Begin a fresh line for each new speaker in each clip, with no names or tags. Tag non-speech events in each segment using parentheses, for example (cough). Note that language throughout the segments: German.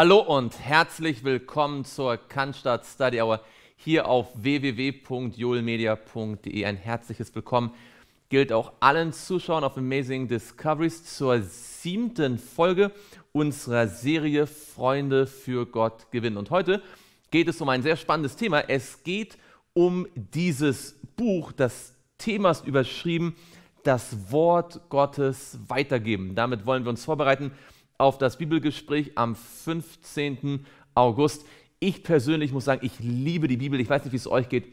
Hallo und herzlich willkommen zur Cannstatt Study Hour hier auf www.joelmedia.de. Ein herzliches Willkommen gilt auch allen Zuschauern auf Amazing Discoveries zur siebten Folge unserer Serie Freunde für Gott gewinnen. Und heute geht es um ein sehr spannendes Thema. Es geht um dieses Buch. Das Thema ist überschrieben, das Wort Gottes weitergeben. Damit wollen wir uns vorbereiten auf das Bibelgespräch am 15. August. Ich persönlich muss sagen, ich liebe die Bibel. Ich weiß nicht, wie es euch geht.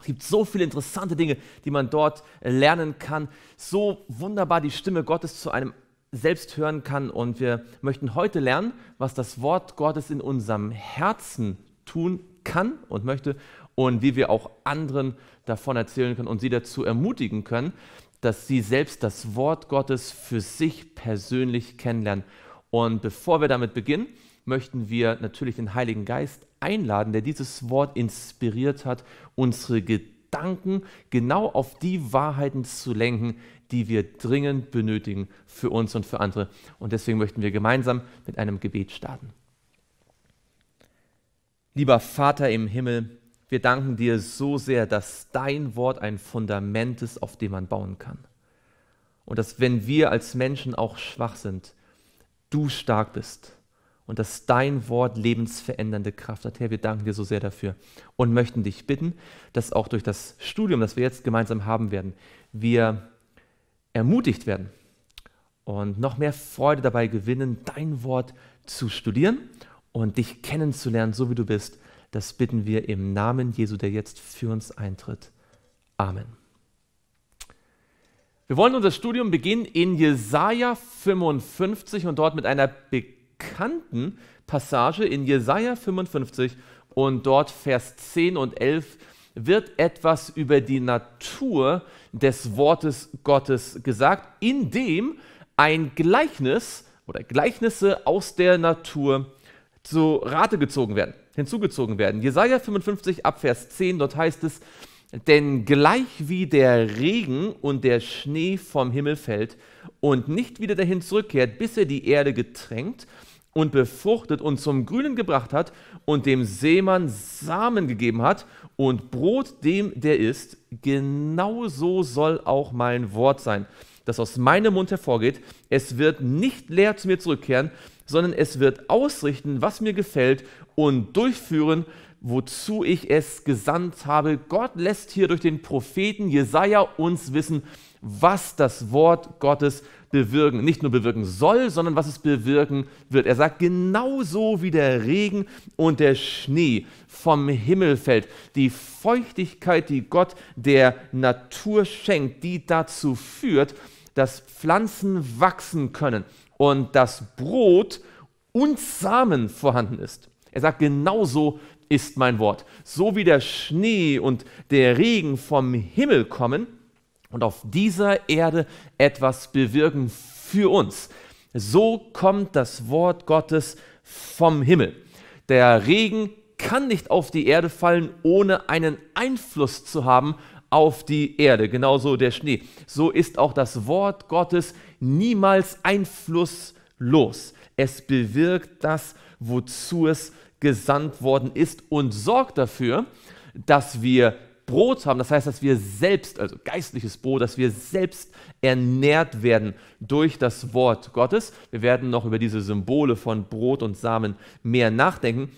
Es gibt so viele interessante Dinge, die man dort lernen kann. So wunderbar die Stimme Gottes zu einem selbst hören kann. Und wir möchten heute lernen, was das Wort Gottes in unserem Herzen tun kann und möchte und wie wir auch anderen davon erzählen können und sie dazu ermutigen können, dass sie selbst das Wort Gottes für sich persönlich kennenlernen. Und bevor wir damit beginnen, möchten wir natürlich den Heiligen Geist einladen, der dieses Wort inspiriert hat, unsere Gedanken genau auf die Wahrheiten zu lenken, die wir dringend benötigen für uns und für andere. Und deswegen möchten wir gemeinsam mit einem Gebet starten. Lieber Vater im Himmel, wir danken dir so sehr, dass dein Wort ein Fundament ist, auf dem man bauen kann. Und dass wenn wir als Menschen auch schwach sind, du stark bist und dass dein Wort lebensverändernde Kraft hat. Herr, wir danken dir so sehr dafür und möchten dich bitten, dass auch durch das Studium, das wir jetzt gemeinsam haben werden, wir ermutigt werden und noch mehr Freude dabei gewinnen, dein Wort zu studieren und dich kennenzulernen, so wie du bist das bitten wir im Namen Jesu, der jetzt für uns eintritt. Amen. Wir wollen unser Studium beginnen in Jesaja 55 und dort mit einer bekannten Passage in Jesaja 55 und dort Vers 10 und 11 wird etwas über die Natur des Wortes Gottes gesagt, indem ein Gleichnis oder Gleichnisse aus der Natur zu Rate gezogen werden, hinzugezogen werden. Jesaja 55 Abvers 10, dort heißt es, denn gleich wie der Regen und der Schnee vom Himmel fällt und nicht wieder dahin zurückkehrt, bis er die Erde getränkt und befruchtet und zum Grünen gebracht hat und dem Seemann Samen gegeben hat und Brot dem, der isst, genau so soll auch mein Wort sein, das aus meinem Mund hervorgeht. Es wird nicht leer zu mir zurückkehren, sondern es wird ausrichten, was mir gefällt und durchführen, wozu ich es gesandt habe. Gott lässt hier durch den Propheten Jesaja uns wissen, was das Wort Gottes bewirken, nicht nur bewirken soll, sondern was es bewirken wird. Er sagt, genauso wie der Regen und der Schnee vom Himmel fällt, die Feuchtigkeit, die Gott der Natur schenkt, die dazu führt, dass Pflanzen wachsen können, und das Brot und Samen vorhanden ist. Er sagt, genauso ist mein Wort. So wie der Schnee und der Regen vom Himmel kommen und auf dieser Erde etwas bewirken für uns, so kommt das Wort Gottes vom Himmel. Der Regen kann nicht auf die Erde fallen, ohne einen Einfluss zu haben auf die Erde, genauso der Schnee. So ist auch das Wort Gottes niemals einflusslos. Es bewirkt das, wozu es gesandt worden ist und sorgt dafür, dass wir Brot haben, das heißt, dass wir selbst, also geistliches Brot, dass wir selbst ernährt werden durch das Wort Gottes. Wir werden noch über diese Symbole von Brot und Samen mehr nachdenken.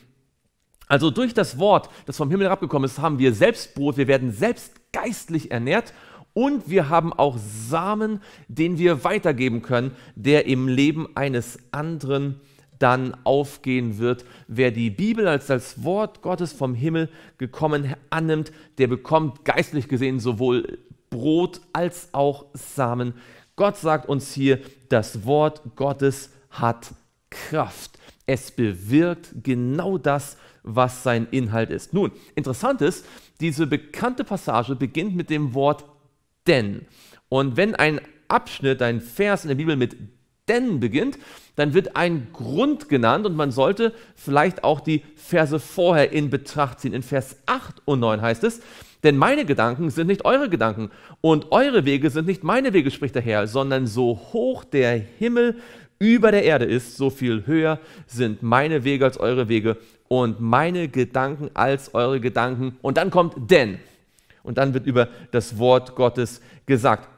Also durch das Wort, das vom Himmel herabgekommen ist, haben wir selbst Brot, wir werden selbst geistlich ernährt und wir haben auch Samen, den wir weitergeben können, der im Leben eines anderen dann aufgehen wird. Wer die Bibel als das Wort Gottes vom Himmel gekommen annimmt, der bekommt geistlich gesehen sowohl Brot als auch Samen. Gott sagt uns hier, das Wort Gottes hat Kraft. Es bewirkt genau das, was was sein Inhalt ist. Nun, interessant ist, diese bekannte Passage beginnt mit dem Wort denn. Und wenn ein Abschnitt, ein Vers in der Bibel mit denn beginnt, dann wird ein Grund genannt und man sollte vielleicht auch die Verse vorher in Betracht ziehen. In Vers 8 und 9 heißt es, denn meine Gedanken sind nicht eure Gedanken und eure Wege sind nicht meine Wege, spricht der Herr, sondern so hoch der Himmel über der Erde ist, so viel höher sind meine Wege als eure Wege und meine Gedanken als eure Gedanken. Und dann kommt denn. Und dann wird über das Wort Gottes gesagt.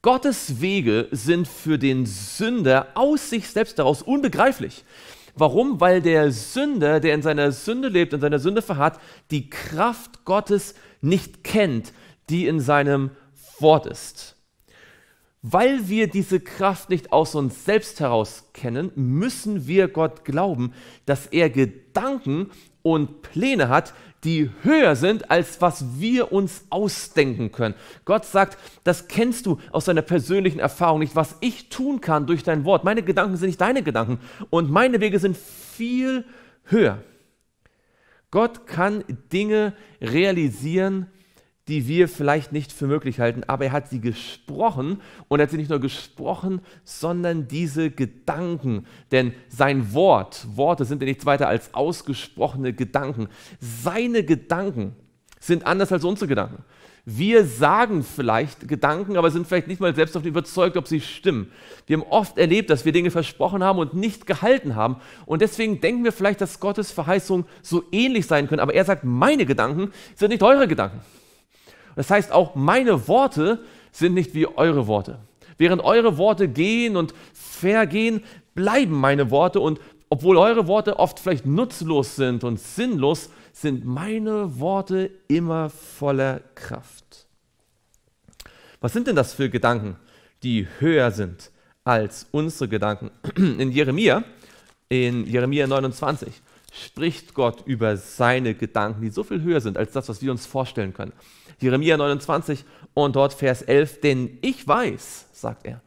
Gottes Wege sind für den Sünder aus sich selbst daraus unbegreiflich. Warum? Weil der Sünder, der in seiner Sünde lebt, in seiner Sünde verharrt, die Kraft Gottes nicht kennt, die in seinem Wort ist. Weil wir diese Kraft nicht aus uns selbst heraus kennen, müssen wir Gott glauben, dass er Gedanken und Pläne hat, die höher sind, als was wir uns ausdenken können. Gott sagt, das kennst du aus deiner persönlichen Erfahrung nicht, was ich tun kann durch dein Wort. Meine Gedanken sind nicht deine Gedanken und meine Wege sind viel höher. Gott kann Dinge realisieren, die wir vielleicht nicht für möglich halten, aber er hat sie gesprochen und er hat sie nicht nur gesprochen, sondern diese Gedanken. Denn sein Wort, Worte sind ja nichts weiter als ausgesprochene Gedanken. Seine Gedanken sind anders als unsere Gedanken. Wir sagen vielleicht Gedanken, aber sind vielleicht nicht mal selbst davon überzeugt, ob sie stimmen. Wir haben oft erlebt, dass wir Dinge versprochen haben und nicht gehalten haben. Und deswegen denken wir vielleicht, dass Gottes Verheißungen so ähnlich sein können. Aber er sagt, meine Gedanken sind nicht eure Gedanken. Das heißt, auch meine Worte sind nicht wie eure Worte. Während eure Worte gehen und vergehen, bleiben meine Worte und obwohl eure Worte oft vielleicht nutzlos sind und sinnlos, sind meine Worte immer voller Kraft. Was sind denn das für Gedanken, die höher sind als unsere Gedanken? (clears throat) In Jeremia, in Jeremia 29, spricht Gott über seine Gedanken, die so viel höher sind als das, was wir uns vorstellen können. Jeremia 29 und dort Vers 11, denn ich weiß, sagt er,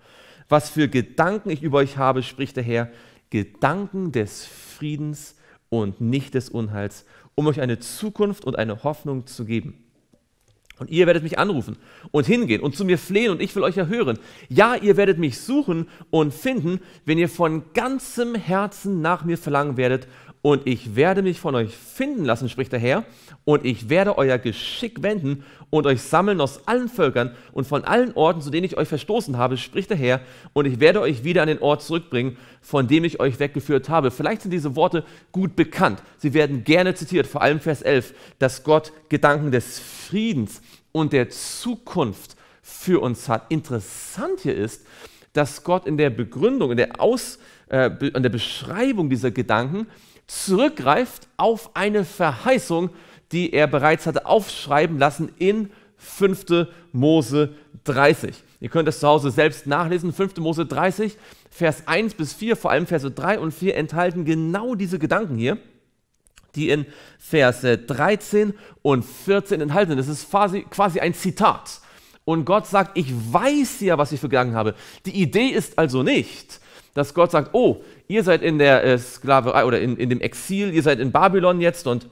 was für Gedanken ich über euch habe, spricht der Herr, Gedanken des Friedens und nicht des Unheils, um euch eine Zukunft und eine Hoffnung zu geben. Und ihr werdet mich anrufen und hingehen und zu mir flehen und ich will euch erhören. Ja, ihr werdet mich suchen und finden, wenn ihr von ganzem Herzen nach mir verlangen werdet und ich werde mich von euch finden lassen, spricht der Herr, und ich werde euer Geschick wenden und euch sammeln aus allen Völkern und von allen Orten, zu denen ich euch verstoßen habe, spricht der Herr, und ich werde euch wieder an den Ort zurückbringen, von dem ich euch weggeführt habe. Vielleicht sind diese Worte gut bekannt. Sie werden gerne zitiert, vor allem Vers 11, dass Gott Gedanken des Friedens und der Zukunft für uns hat. Interessant hier ist, dass Gott in der Begründung, in der, Aus, äh, in der Beschreibung dieser Gedanken, zurückgreift auf eine Verheißung, die er bereits hatte aufschreiben lassen in 5. Mose 30. Ihr könnt das zu Hause selbst nachlesen. 5. Mose 30, Vers 1 bis 4, vor allem Verse 3 und 4 enthalten genau diese Gedanken hier, die in Verse 13 und 14 enthalten sind. Das ist quasi, quasi ein Zitat. Und Gott sagt, ich weiß ja, was ich für Gedanken habe. Die Idee ist also nicht, dass Gott sagt, oh, ihr seid in der äh, Sklaverei oder in, in dem Exil, ihr seid in Babylon jetzt und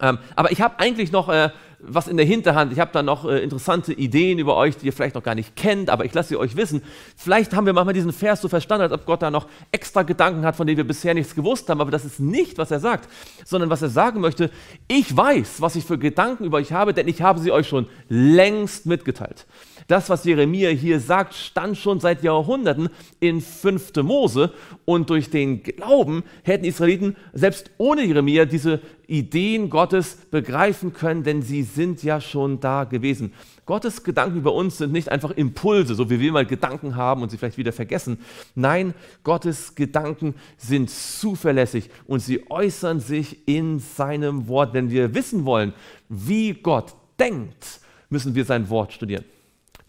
ähm, aber ich habe eigentlich noch äh, was in der Hinterhand. Ich habe da noch äh, interessante Ideen über euch, die ihr vielleicht noch gar nicht kennt, aber ich lasse sie euch wissen. Vielleicht haben wir manchmal diesen Vers so verstanden, als ob Gott da noch extra Gedanken hat, von denen wir bisher nichts gewusst haben, aber das ist nicht, was er sagt, sondern was er sagen möchte, ich weiß, was ich für Gedanken über euch habe, denn ich habe sie euch schon längst mitgeteilt. Das, was Jeremia hier sagt, stand schon seit Jahrhunderten in 5. Mose und durch den Glauben hätten Israeliten selbst ohne Jeremia diese Ideen Gottes begreifen können, denn sie sind ja schon da gewesen. Gottes Gedanken über uns sind nicht einfach Impulse, so wie wir mal Gedanken haben und sie vielleicht wieder vergessen. Nein, Gottes Gedanken sind zuverlässig und sie äußern sich in seinem Wort. Wenn wir wissen wollen, wie Gott denkt, müssen wir sein Wort studieren.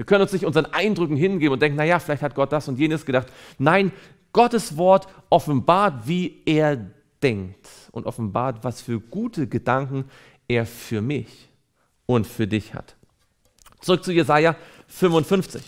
Wir können uns nicht unseren Eindrücken hingeben und denken, naja, vielleicht hat Gott das und jenes gedacht. Nein, Gottes Wort offenbart, wie er denkt und offenbart, was für gute Gedanken er für mich und für dich hat. Zurück zu Jesaja 55.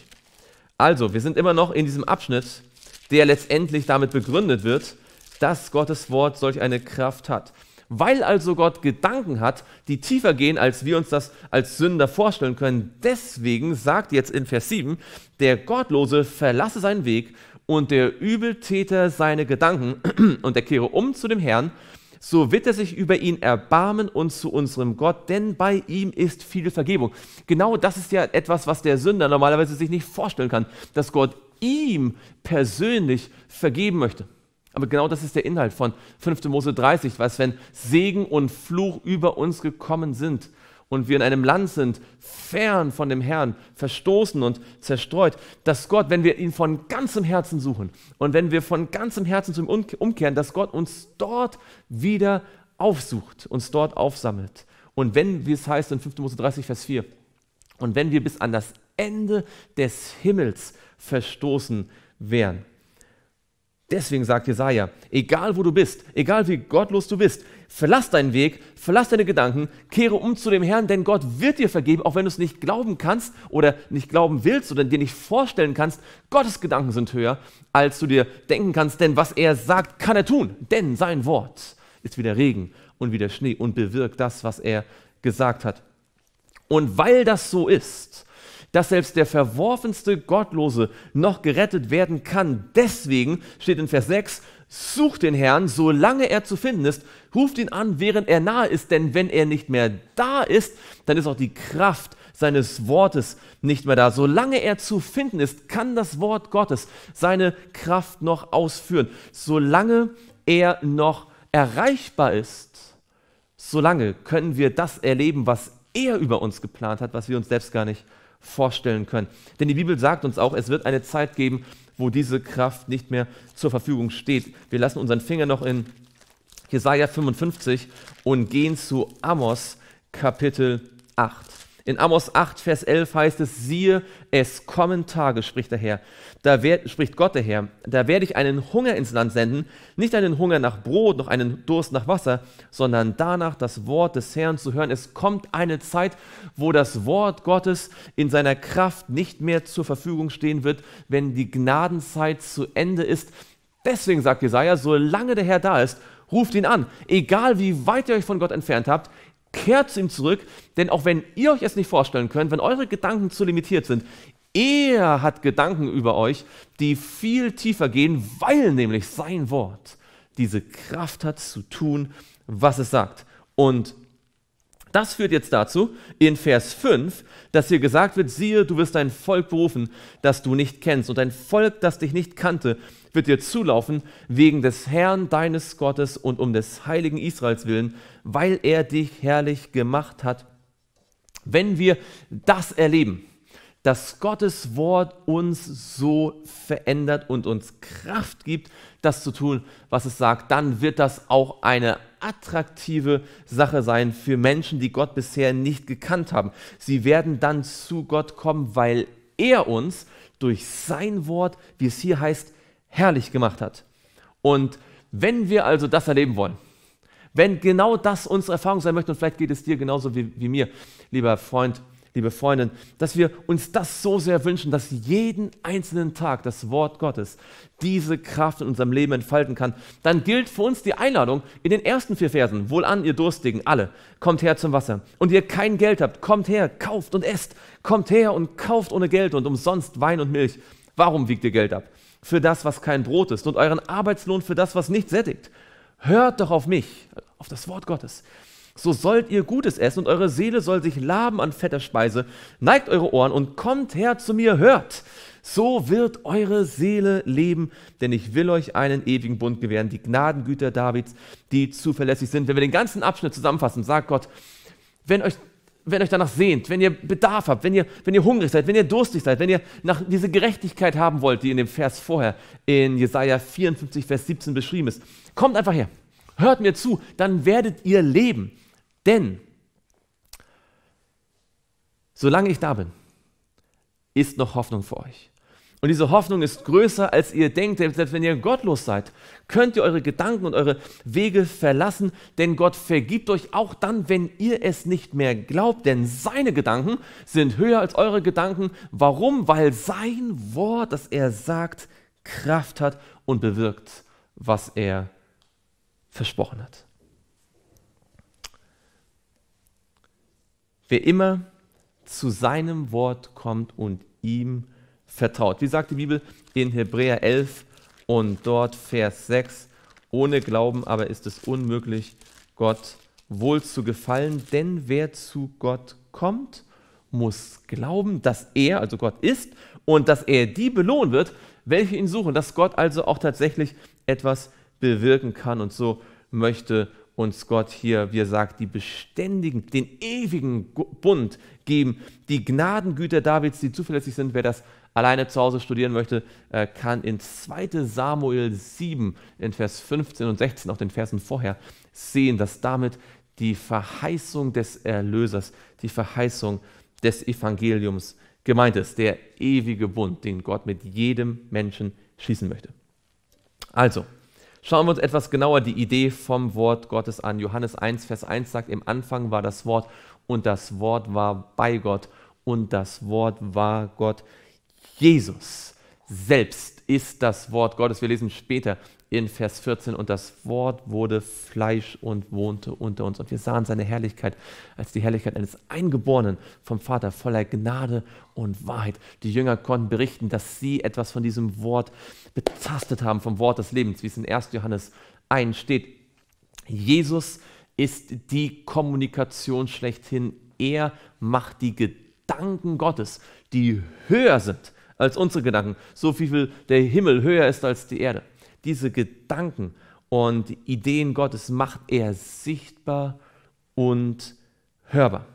Also, wir sind immer noch in diesem Abschnitt, der letztendlich damit begründet wird, dass Gottes Wort solch eine Kraft hat. Weil also Gott Gedanken hat, die tiefer gehen, als wir uns das als Sünder vorstellen können, deswegen sagt jetzt in Vers 7, der Gottlose verlasse seinen Weg und der Übeltäter seine Gedanken (clears throat) und er kehre um zu dem Herrn, so wird er sich über ihn erbarmen und zu unserem Gott, denn bei ihm ist viel Vergebung. Genau das ist ja etwas, was der Sünder normalerweise sich nicht vorstellen kann, dass Gott ihm persönlich vergeben möchte. Aber genau das ist der Inhalt von 5. Mose 30, was, wenn Segen und Fluch über uns gekommen sind und wir in einem Land sind, fern von dem Herrn, verstoßen und zerstreut, dass Gott, wenn wir ihn von ganzem Herzen suchen und wenn wir von ganzem Herzen zu ihm umkehren, dass Gott uns dort wieder aufsucht, uns dort aufsammelt. Und wenn, wie es heißt in 5. Mose 30, Vers 4, und wenn wir bis an das Ende des Himmels verstoßen wären. Deswegen sagt Jesaja: Egal wo du bist, egal wie gottlos du bist, verlass deinen Weg, verlass deine Gedanken, kehre um zu dem Herrn, denn Gott wird dir vergeben, auch wenn du es nicht glauben kannst oder nicht glauben willst oder dir nicht vorstellen kannst. Gottes Gedanken sind höher, als du dir denken kannst, denn was er sagt, kann er tun, denn sein Wort ist wie der Regen und wie der Schnee und bewirkt das, was er gesagt hat. Und weil das so ist, dass selbst der verworfenste Gottlose noch gerettet werden kann. Deswegen steht in Vers 6, sucht den Herrn, solange er zu finden ist, ruft ihn an, während er nahe ist, denn wenn er nicht mehr da ist, dann ist auch die Kraft seines Wortes nicht mehr da. Solange er zu finden ist, kann das Wort Gottes seine Kraft noch ausführen. Solange er noch erreichbar ist, solange können wir das erleben, was er über uns geplant hat, was wir uns selbst gar nicht vorstellen können. Denn die Bibel sagt uns auch, es wird eine Zeit geben, wo diese Kraft nicht mehr zur Verfügung steht. Wir lassen unseren Finger noch in Jesaja 55 und gehen zu Amos Kapitel 8. In Amos 8, Vers 11 heißt es, siehe, es kommen Tage, spricht der Herr, da werd, spricht Gott der Herr, da werde ich einen Hunger ins Land senden, nicht einen Hunger nach Brot, noch einen Durst nach Wasser, sondern danach das Wort des Herrn zu hören. Es kommt eine Zeit, wo das Wort Gottes in seiner Kraft nicht mehr zur Verfügung stehen wird, wenn die Gnadenzeit zu Ende ist. Deswegen sagt Jesaja, solange der Herr da ist, ruft ihn an. Egal wie weit ihr euch von Gott entfernt habt, Kehrt zu ihm zurück, denn auch wenn ihr euch es nicht vorstellen könnt, wenn eure Gedanken zu limitiert sind, er hat Gedanken über euch, die viel tiefer gehen, weil nämlich sein Wort diese Kraft hat zu tun, was es sagt. Und das führt jetzt dazu, in Vers 5, dass hier gesagt wird, siehe, du wirst dein Volk berufen, das du nicht kennst, und ein Volk, das dich nicht kannte, wird dir zulaufen, wegen des Herrn deines Gottes und um des heiligen Israels willen, weil er dich herrlich gemacht hat. Wenn wir das erleben, dass Gottes Wort uns so verändert und uns Kraft gibt, das zu tun, was es sagt, dann wird das auch eine attraktive Sache sein für Menschen, die Gott bisher nicht gekannt haben. Sie werden dann zu Gott kommen, weil er uns durch sein Wort, wie es hier heißt, herrlich gemacht hat. Und wenn wir also das erleben wollen, wenn genau das unsere Erfahrung sein möchte, und vielleicht geht es dir genauso wie, wie mir, lieber Freund, liebe Freundin, dass wir uns das so sehr wünschen, dass jeden einzelnen Tag das Wort Gottes diese Kraft in unserem Leben entfalten kann, dann gilt für uns die Einladung in den ersten vier Versen. Wohlan, ihr Durstigen, alle, kommt her zum Wasser. Und ihr kein Geld habt, kommt her, kauft und esst. Kommt her und kauft ohne Geld und umsonst Wein und Milch. Warum wiegt ihr Geld ab? für das, was kein Brot ist und euren Arbeitslohn für das, was nicht sättigt. Hört doch auf mich, auf das Wort Gottes. So sollt ihr Gutes essen und eure Seele soll sich laben an fetter Speise. Neigt eure Ohren und kommt her zu mir, hört. So wird eure Seele leben, denn ich will euch einen ewigen Bund gewähren, die Gnadengüter Davids, die zuverlässig sind. Wenn wir den ganzen Abschnitt zusammenfassen, sagt Gott, wenn euch wenn euch danach sehnt, wenn ihr Bedarf habt, wenn ihr, wenn ihr hungrig seid, wenn ihr durstig seid, wenn ihr nach diese Gerechtigkeit haben wollt, die in dem Vers vorher in Jesaja 54, Vers 17 beschrieben ist, kommt einfach her, hört mir zu, dann werdet ihr leben. Denn solange ich da bin, ist noch Hoffnung für euch. Und diese Hoffnung ist größer, als ihr denkt. Selbst wenn ihr gottlos seid, könnt ihr eure Gedanken und eure Wege verlassen, denn Gott vergibt euch auch dann, wenn ihr es nicht mehr glaubt. Denn seine Gedanken sind höher als eure Gedanken. Warum? Weil sein Wort, das er sagt, Kraft hat und bewirkt, was er versprochen hat. Wer immer zu seinem Wort kommt und ihm vertraut. Wie sagt die Bibel in Hebräer 11 und dort Vers 6, ohne Glauben aber ist es unmöglich, Gott wohl zu gefallen, denn wer zu Gott kommt, muss glauben, dass er, also Gott ist, und dass er die belohnen wird, welche ihn suchen, dass Gott also auch tatsächlich etwas bewirken kann. Und so möchte uns Gott hier, wie er sagt, die beständigen, den ewigen Bund geben, die Gnadengüter Davids, die zuverlässig sind. Wer das alleine zu Hause studieren möchte, äh, kann in 2 Samuel 7 in Vers 15 und 16, auch den Versen vorher, sehen, dass damit die Verheißung des Erlösers, die Verheißung des Evangeliums gemeint ist, der ewige Bund, den Gott mit jedem Menschen schließen möchte. Also, schauen wir uns etwas genauer die Idee vom Wort Gottes an. Johannes 1, Vers 1 sagt, im Anfang war das Wort und das Wort war bei Gott und das Wort war Gott. Jesus selbst ist das Wort Gottes. Wir lesen später in Vers 14 und das Wort wurde Fleisch und wohnte unter uns und wir sahen seine Herrlichkeit als die Herrlichkeit eines Eingeborenen vom Vater voller Gnade und Wahrheit. Die Jünger konnten berichten, dass sie etwas von diesem Wort betastet haben, vom Wort des Lebens, wie es in 1. Johannes 1 steht. Jesus ist die Kommunikation schlechthin. Er macht die Gedanken Gottes, die höher sind als unsere Gedanken, so viel der Himmel höher ist als die Erde. Diese Gedanken und Ideen Gottes macht er sichtbar und hörbar.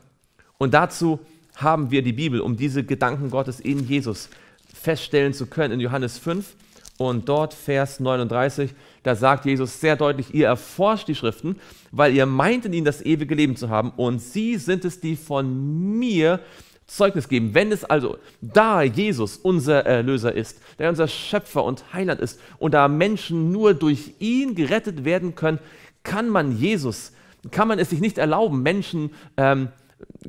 Und dazu haben wir die Bibel, um diese Gedanken Gottes in Jesus feststellen zu können. In Johannes 5 und dort Vers 39, da sagt Jesus sehr deutlich, ihr erforscht die Schriften, weil ihr meint in ihnen das ewige Leben zu haben und sie sind es, die von mir Zeugnis geben. Wenn es also da Jesus unser Erlöser ist, der unser Schöpfer und Heiland ist und da Menschen nur durch ihn gerettet werden können, kann man Jesus, kann man es sich nicht erlauben, Menschen ähm,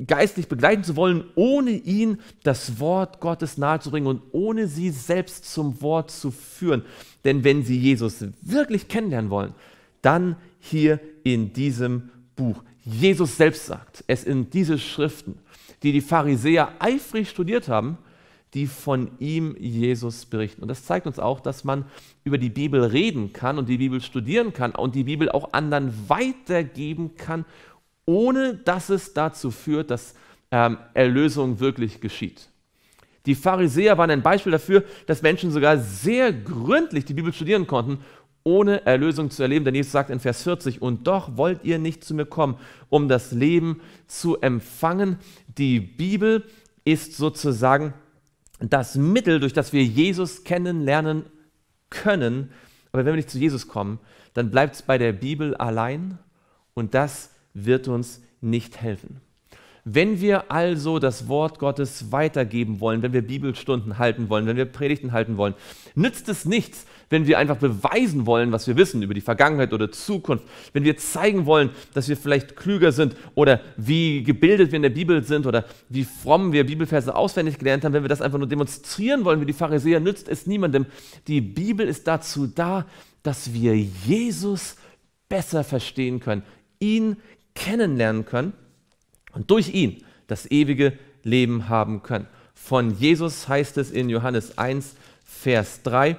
geistlich begleiten zu wollen, ohne ihn das Wort Gottes nahezubringen und ohne sie selbst zum Wort zu führen. Denn wenn sie Jesus wirklich kennenlernen wollen, dann hier in diesem Buch. Jesus selbst sagt es in diese Schriften die die Pharisäer eifrig studiert haben, die von ihm Jesus berichten. Und das zeigt uns auch, dass man über die Bibel reden kann und die Bibel studieren kann und die Bibel auch anderen weitergeben kann, ohne dass es dazu führt, dass ähm, Erlösung wirklich geschieht. Die Pharisäer waren ein Beispiel dafür, dass Menschen sogar sehr gründlich die Bibel studieren konnten, ohne Erlösung zu erleben. Denn Jesus sagt in Vers 40, und doch wollt ihr nicht zu mir kommen, um das Leben zu empfangen. Die Bibel ist sozusagen das Mittel, durch das wir Jesus kennenlernen können. Aber wenn wir nicht zu Jesus kommen, dann bleibt es bei der Bibel allein und das wird uns nicht helfen. Wenn wir also das Wort Gottes weitergeben wollen, wenn wir Bibelstunden halten wollen, wenn wir Predigten halten wollen, nützt es nichts, wenn wir einfach beweisen wollen, was wir wissen über die Vergangenheit oder Zukunft, wenn wir zeigen wollen, dass wir vielleicht klüger sind oder wie gebildet wir in der Bibel sind oder wie fromm wir Bibelverse auswendig gelernt haben, wenn wir das einfach nur demonstrieren wollen wie die Pharisäer, nützt es niemandem. Die Bibel ist dazu da, dass wir Jesus besser verstehen können, ihn kennenlernen können und durch ihn das ewige Leben haben können. Von Jesus heißt es in Johannes 1, Vers 3,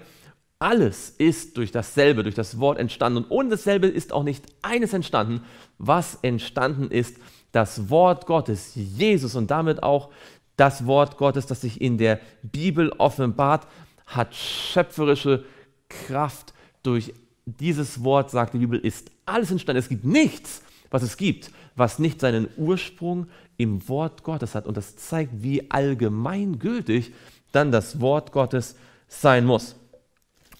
alles ist durch dasselbe, durch das Wort entstanden und ohne dasselbe ist auch nicht eines entstanden, was entstanden ist, das Wort Gottes, Jesus und damit auch das Wort Gottes, das sich in der Bibel offenbart, hat schöpferische Kraft durch dieses Wort, sagt die Bibel, ist alles entstanden. Es gibt nichts, was es gibt, was nicht seinen Ursprung im Wort Gottes hat. Und das zeigt, wie allgemeingültig dann das Wort Gottes sein muss.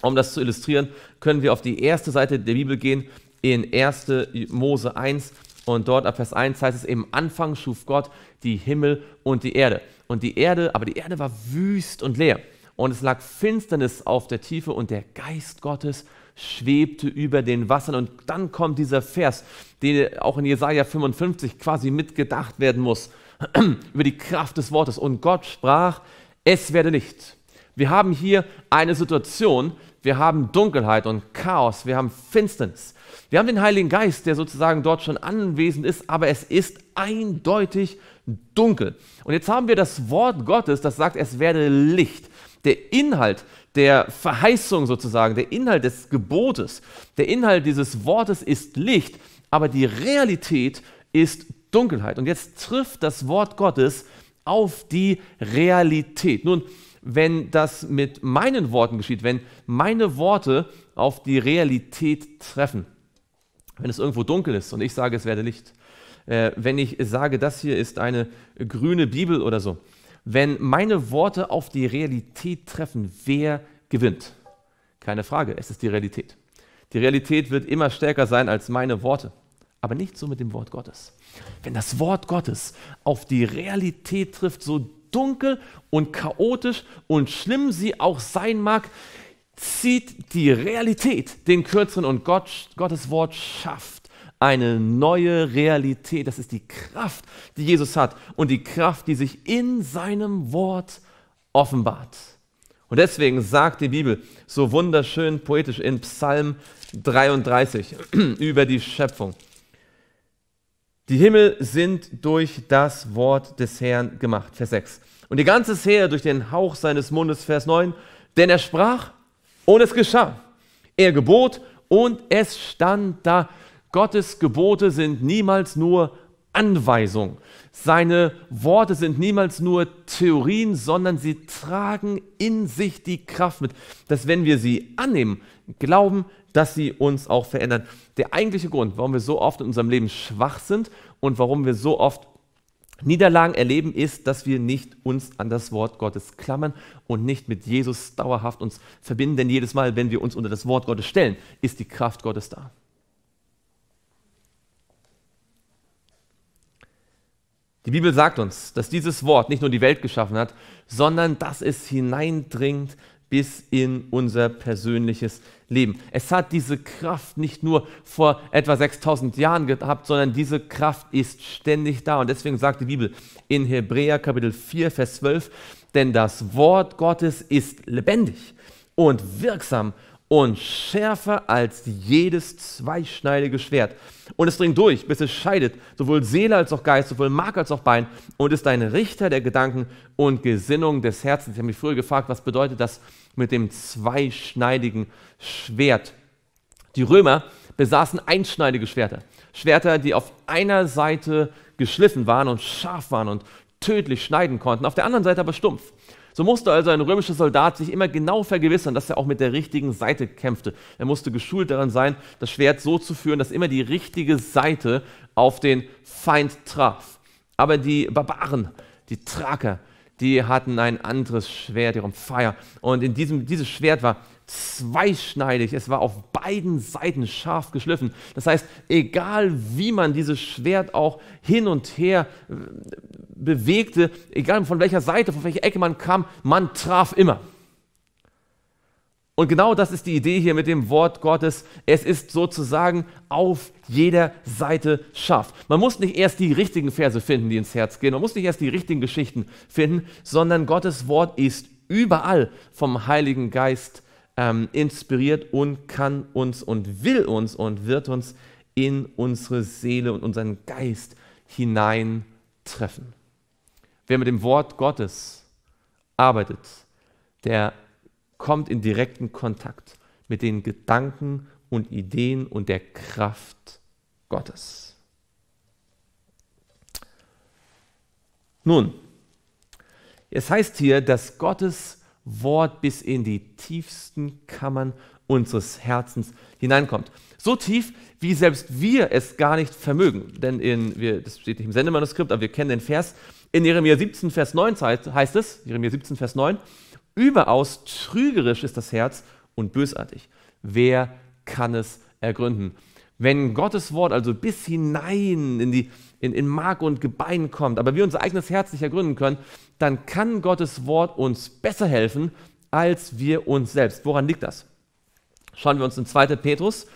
Um das zu illustrieren, können wir auf die erste Seite der Bibel gehen, in 1. Mose 1. Und dort ab Vers 1 heißt es, im Anfang schuf Gott die Himmel und die Erde. Und die Erde, aber die Erde war wüst und leer. Und es lag Finsternis auf der Tiefe und der Geist Gottes schwebte über den Wassern. Und dann kommt dieser Vers, der auch in Jesaja 55 quasi mitgedacht werden muss, (clears throat) über die Kraft des Wortes. Und Gott sprach, es werde Licht. Wir haben hier eine Situation, wir haben Dunkelheit und Chaos, wir haben Finsternis. Wir haben den Heiligen Geist, der sozusagen dort schon anwesend ist, aber es ist eindeutig dunkel. Und jetzt haben wir das Wort Gottes, das sagt, es werde Licht. Der Inhalt der Verheißung sozusagen, der Inhalt des Gebotes, der Inhalt dieses Wortes ist Licht, aber die Realität ist Dunkelheit. Und jetzt trifft das Wort Gottes auf die Realität. Nun, wenn das mit meinen Worten geschieht, wenn meine Worte auf die Realität treffen, wenn es irgendwo dunkel ist und ich sage, es werde Licht, äh, wenn ich sage, das hier ist eine grüne Bibel oder so, wenn meine Worte auf die Realität treffen, wer gewinnt? Keine Frage, es ist die Realität. Die Realität wird immer stärker sein als meine Worte. Aber nicht so mit dem Wort Gottes. Wenn das Wort Gottes auf die Realität trifft, so dunkel und chaotisch und schlimm sie auch sein mag, zieht die Realität den Kürzeren und Gott, Gottes Wort schafft eine neue Realität. Das ist die Kraft, die Jesus hat und die Kraft, die sich in seinem Wort offenbart. Und deswegen sagt die Bibel so wunderschön poetisch in Psalm 33 (clears throat) über die Schöpfung. Die Himmel sind durch das Wort des Herrn gemacht. Vers 6. Und ihr ganzes Heer durch den Hauch seines Mundes. Vers 9. Denn er sprach und es geschah. Er gebot und es stand da. Gottes Gebote sind niemals nur Anweisung. Seine Worte sind niemals nur Theorien, sondern sie tragen in sich die Kraft mit, dass wenn wir sie annehmen, glauben, dass sie uns auch verändern. Der eigentliche Grund, warum wir so oft in unserem Leben schwach sind und warum wir so oft Niederlagen erleben, ist, dass wir nicht uns an das Wort Gottes klammern und nicht mit Jesus dauerhaft uns verbinden, denn jedes Mal, wenn wir uns unter das Wort Gottes stellen, ist die Kraft Gottes da. Die Bibel sagt uns, dass dieses Wort nicht nur die Welt geschaffen hat, sondern dass es hineindringt bis in unser persönliches Leben. Es hat diese Kraft nicht nur vor etwa 6000 Jahren gehabt, sondern diese Kraft ist ständig da. Und deswegen sagt die Bibel in Hebräer Kapitel 4, Vers 12, denn das Wort Gottes ist lebendig und wirksam und schärfer als jedes zweischneidige Schwert. Und es dringt durch, bis es scheidet, sowohl Seele als auch Geist, sowohl Mark als auch Bein, und ist ein Richter der Gedanken und Gesinnung des Herzens. Ich habe mich früher gefragt, was bedeutet das mit dem zweischneidigen Schwert? Die Römer besaßen einschneidige Schwerter. Schwerter, die auf einer Seite geschliffen waren und scharf waren und tödlich schneiden konnten, auf der anderen Seite aber stumpf. So musste also ein römischer Soldat sich immer genau vergewissern, dass er auch mit der richtigen Seite kämpfte. Er musste geschult daran sein, das Schwert so zu führen, dass immer die richtige Seite auf den Feind traf. Aber die Barbaren, die Thraker, die hatten ein anderes Schwert, ihrem Feier. Und in diesem, dieses Schwert war zweischneidig. Es war auf beiden Seiten scharf geschliffen. Das heißt, egal wie man dieses Schwert auch hin und her äh, bewegte, egal von welcher Seite, von welcher Ecke man kam, man traf immer. Und genau das ist die Idee hier mit dem Wort Gottes. Es ist sozusagen auf jeder Seite scharf. Man muss nicht erst die richtigen Verse finden, die ins Herz gehen. Man muss nicht erst die richtigen Geschichten finden, sondern Gottes Wort ist überall vom Heiligen Geist ähm, inspiriert und kann uns und will uns und wird uns in unsere Seele und unseren Geist hineintreffen. Wer mit dem Wort Gottes arbeitet, der kommt in direkten Kontakt mit den Gedanken und Ideen und der Kraft Gottes. Nun, es heißt hier, dass Gottes Wort bis in die tiefsten Kammern unseres Herzens hineinkommt. So tief, wie selbst wir es gar nicht vermögen. Denn in, wir, das steht nicht im Sendemanuskript, aber wir kennen den Vers, in Jeremia 17, Vers 9 heißt es, Jeremia 17, Vers 9, überaus trügerisch ist das Herz und bösartig. Wer kann es ergründen? Wenn Gottes Wort also bis hinein in, die, in, in Mark und Gebein kommt, aber wir unser eigenes Herz nicht ergründen können, dann kann Gottes Wort uns besser helfen als wir uns selbst. Woran liegt das? Schauen wir uns in 2. Petrus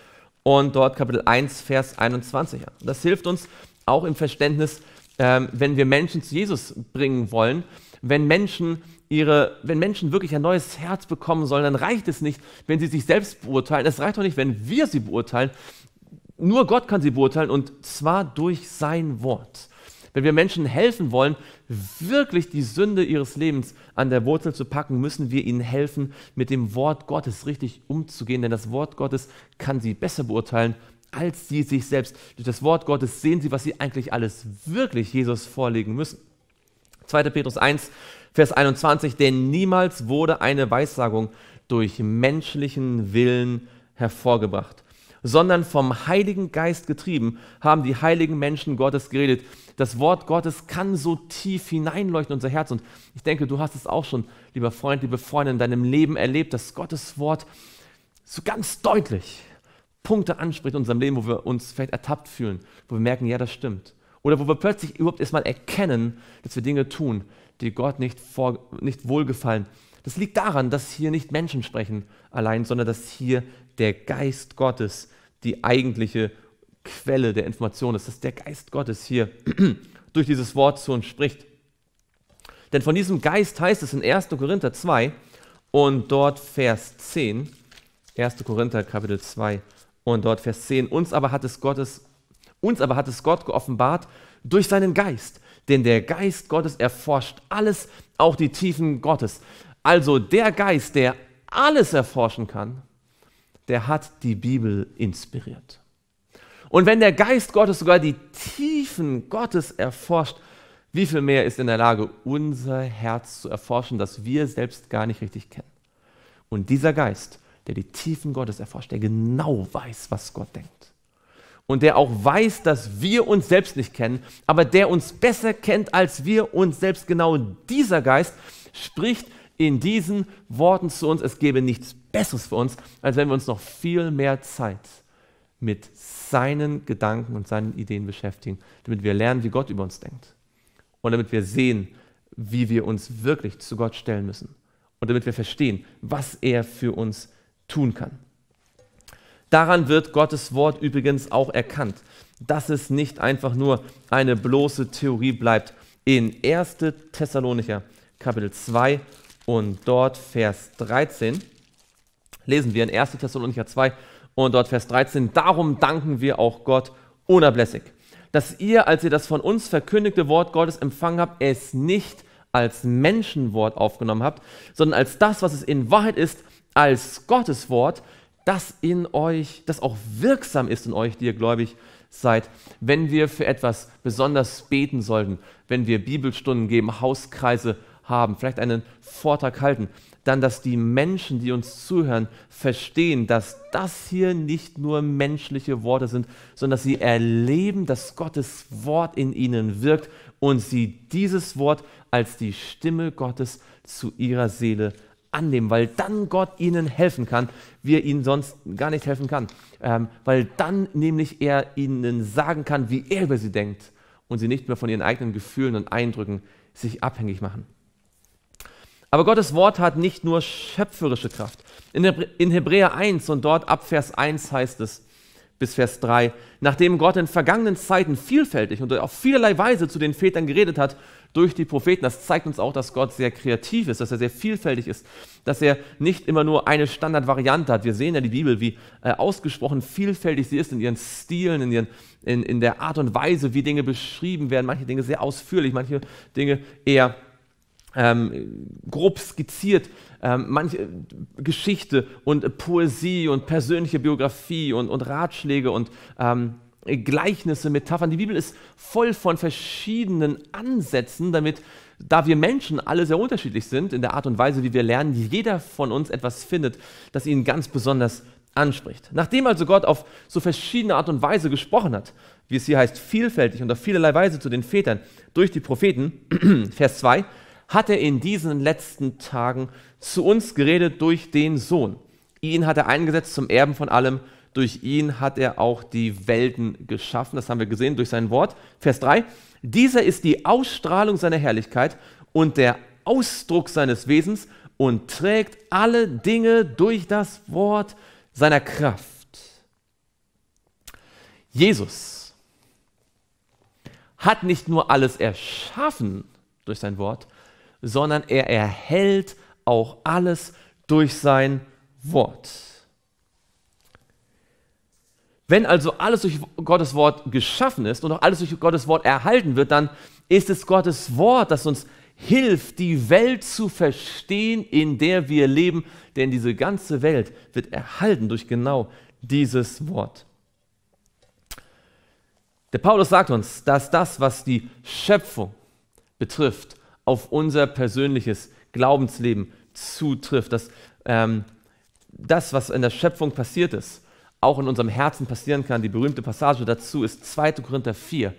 und dort Kapitel 1, Vers 21 an. Das hilft uns auch im Verständnis ähm, wenn wir Menschen zu Jesus bringen wollen, wenn Menschen ihre, wenn Menschen wirklich ein neues Herz bekommen sollen, dann reicht es nicht, wenn sie sich selbst beurteilen. Es reicht auch nicht, wenn wir sie beurteilen. Nur Gott kann sie beurteilen und zwar durch sein Wort. Wenn wir Menschen helfen wollen, wirklich die Sünde ihres Lebens an der Wurzel zu packen, müssen wir ihnen helfen, mit dem Wort Gottes richtig umzugehen, denn das Wort Gottes kann sie besser beurteilen als sie sich selbst. Durch das Wort Gottes sehen sie, was sie eigentlich alles wirklich Jesus vorlegen müssen. 2. Petrus 1, Vers 21, denn niemals wurde eine Weissagung durch menschlichen Willen hervorgebracht, sondern vom Heiligen Geist getrieben haben die heiligen Menschen Gottes geredet. Das Wort Gottes kann so tief hineinleuchten in unser Herz. Und ich denke, du hast es auch schon, lieber Freund, liebe Freundin, in deinem Leben erlebt, dass Gottes Wort so ganz deutlich Punkte anspricht in unserem Leben, wo wir uns vielleicht ertappt fühlen, wo wir merken, ja, das stimmt. Oder wo wir plötzlich überhaupt erstmal erkennen, dass wir Dinge tun, die Gott nicht, vor, nicht wohlgefallen. Das liegt daran, dass hier nicht Menschen sprechen allein, sondern dass hier der Geist Gottes die eigentliche Quelle der Information ist, dass der Geist Gottes hier (clears throat) durch dieses Wort zu uns spricht. Denn von diesem Geist heißt es in 1. Korinther 2 und dort Vers 10, 1. Korinther Kapitel 2, und dort Vers 10, uns aber hat es Gottes, uns aber hat es Gott geoffenbart durch seinen Geist, denn der Geist Gottes erforscht alles, auch die Tiefen Gottes. Also der Geist, der alles erforschen kann, der hat die Bibel inspiriert. Und wenn der Geist Gottes sogar die Tiefen Gottes erforscht, wie viel mehr ist in der Lage, unser Herz zu erforschen, das wir selbst gar nicht richtig kennen. Und dieser Geist der die Tiefen Gottes erforscht, der genau weiß, was Gott denkt. Und der auch weiß, dass wir uns selbst nicht kennen, aber der uns besser kennt als wir uns selbst. Genau dieser Geist spricht in diesen Worten zu uns. Es gebe nichts Besseres für uns, als wenn wir uns noch viel mehr Zeit mit seinen Gedanken und seinen Ideen beschäftigen, damit wir lernen, wie Gott über uns denkt. Und damit wir sehen, wie wir uns wirklich zu Gott stellen müssen. Und damit wir verstehen, was er für uns denkt tun kann. Daran wird Gottes Wort übrigens auch erkannt, dass es nicht einfach nur eine bloße Theorie bleibt. In 1. Thessalonicher Kapitel 2 und dort Vers 13 lesen wir in 1. Thessalonicher 2 und dort Vers 13, darum danken wir auch Gott unablässig, dass ihr, als ihr das von uns verkündigte Wort Gottes empfangen habt, es nicht als Menschenwort aufgenommen habt, sondern als das, was es in Wahrheit ist, als Gottes Wort, das in euch, das auch wirksam ist in euch, die ihr gläubig seid, wenn wir für etwas besonders beten sollten, wenn wir Bibelstunden geben, Hauskreise haben, vielleicht einen Vortrag halten, dann, dass die Menschen, die uns zuhören, verstehen, dass das hier nicht nur menschliche Worte sind, sondern dass sie erleben, dass Gottes Wort in ihnen wirkt und sie dieses Wort als die Stimme Gottes zu ihrer Seele annehmen, weil dann Gott ihnen helfen kann, wie er ihnen sonst gar nicht helfen kann. Ähm, weil dann nämlich er ihnen sagen kann, wie er über sie denkt und sie nicht mehr von ihren eigenen Gefühlen und Eindrücken sich abhängig machen. Aber Gottes Wort hat nicht nur schöpferische Kraft. In, Hebrä in Hebräer 1 und dort ab Vers 1 heißt es, bis Vers 3. Nachdem Gott in vergangenen Zeiten vielfältig und auf vielerlei Weise zu den Vätern geredet hat, durch die Propheten. Das zeigt uns auch, dass Gott sehr kreativ ist, dass er sehr vielfältig ist, dass er nicht immer nur eine Standardvariante hat. Wir sehen ja die Bibel, wie äh, ausgesprochen vielfältig sie ist in ihren Stilen, in, ihren, in, in der Art und Weise, wie Dinge beschrieben werden. Manche Dinge sehr ausführlich, manche Dinge eher ähm, grob skizziert, ähm, manche äh, Geschichte und Poesie und persönliche Biografie und, und Ratschläge und ähm, Gleichnisse, Metaphern. Die Bibel ist voll von verschiedenen Ansätzen, damit, da wir Menschen alle sehr unterschiedlich sind in der Art und Weise, wie wir lernen, jeder von uns etwas findet, das ihn ganz besonders anspricht. Nachdem also Gott auf so verschiedene Art und Weise gesprochen hat, wie es hier heißt, vielfältig und auf vielerlei Weise zu den Vätern durch die Propheten, (clears throat) Vers 2, hat er in diesen letzten Tagen zu uns geredet durch den Sohn. Ihn hat er eingesetzt zum Erben von allem, durch ihn hat er auch die Welten geschaffen. Das haben wir gesehen durch sein Wort. Vers 3. Dieser ist die Ausstrahlung seiner Herrlichkeit und der Ausdruck seines Wesens und trägt alle Dinge durch das Wort seiner Kraft. Jesus hat nicht nur alles erschaffen durch sein Wort, sondern er erhält auch alles durch sein Wort. Wenn also alles durch Gottes Wort geschaffen ist und auch alles durch Gottes Wort erhalten wird, dann ist es Gottes Wort, das uns hilft, die Welt zu verstehen, in der wir leben. Denn diese ganze Welt wird erhalten durch genau dieses Wort. Der Paulus sagt uns, dass das, was die Schöpfung betrifft, auf unser persönliches Glaubensleben zutrifft. Dass ähm, das, was in der Schöpfung passiert ist, auch in unserem Herzen passieren kann. Die berühmte Passage dazu ist 2. Korinther 4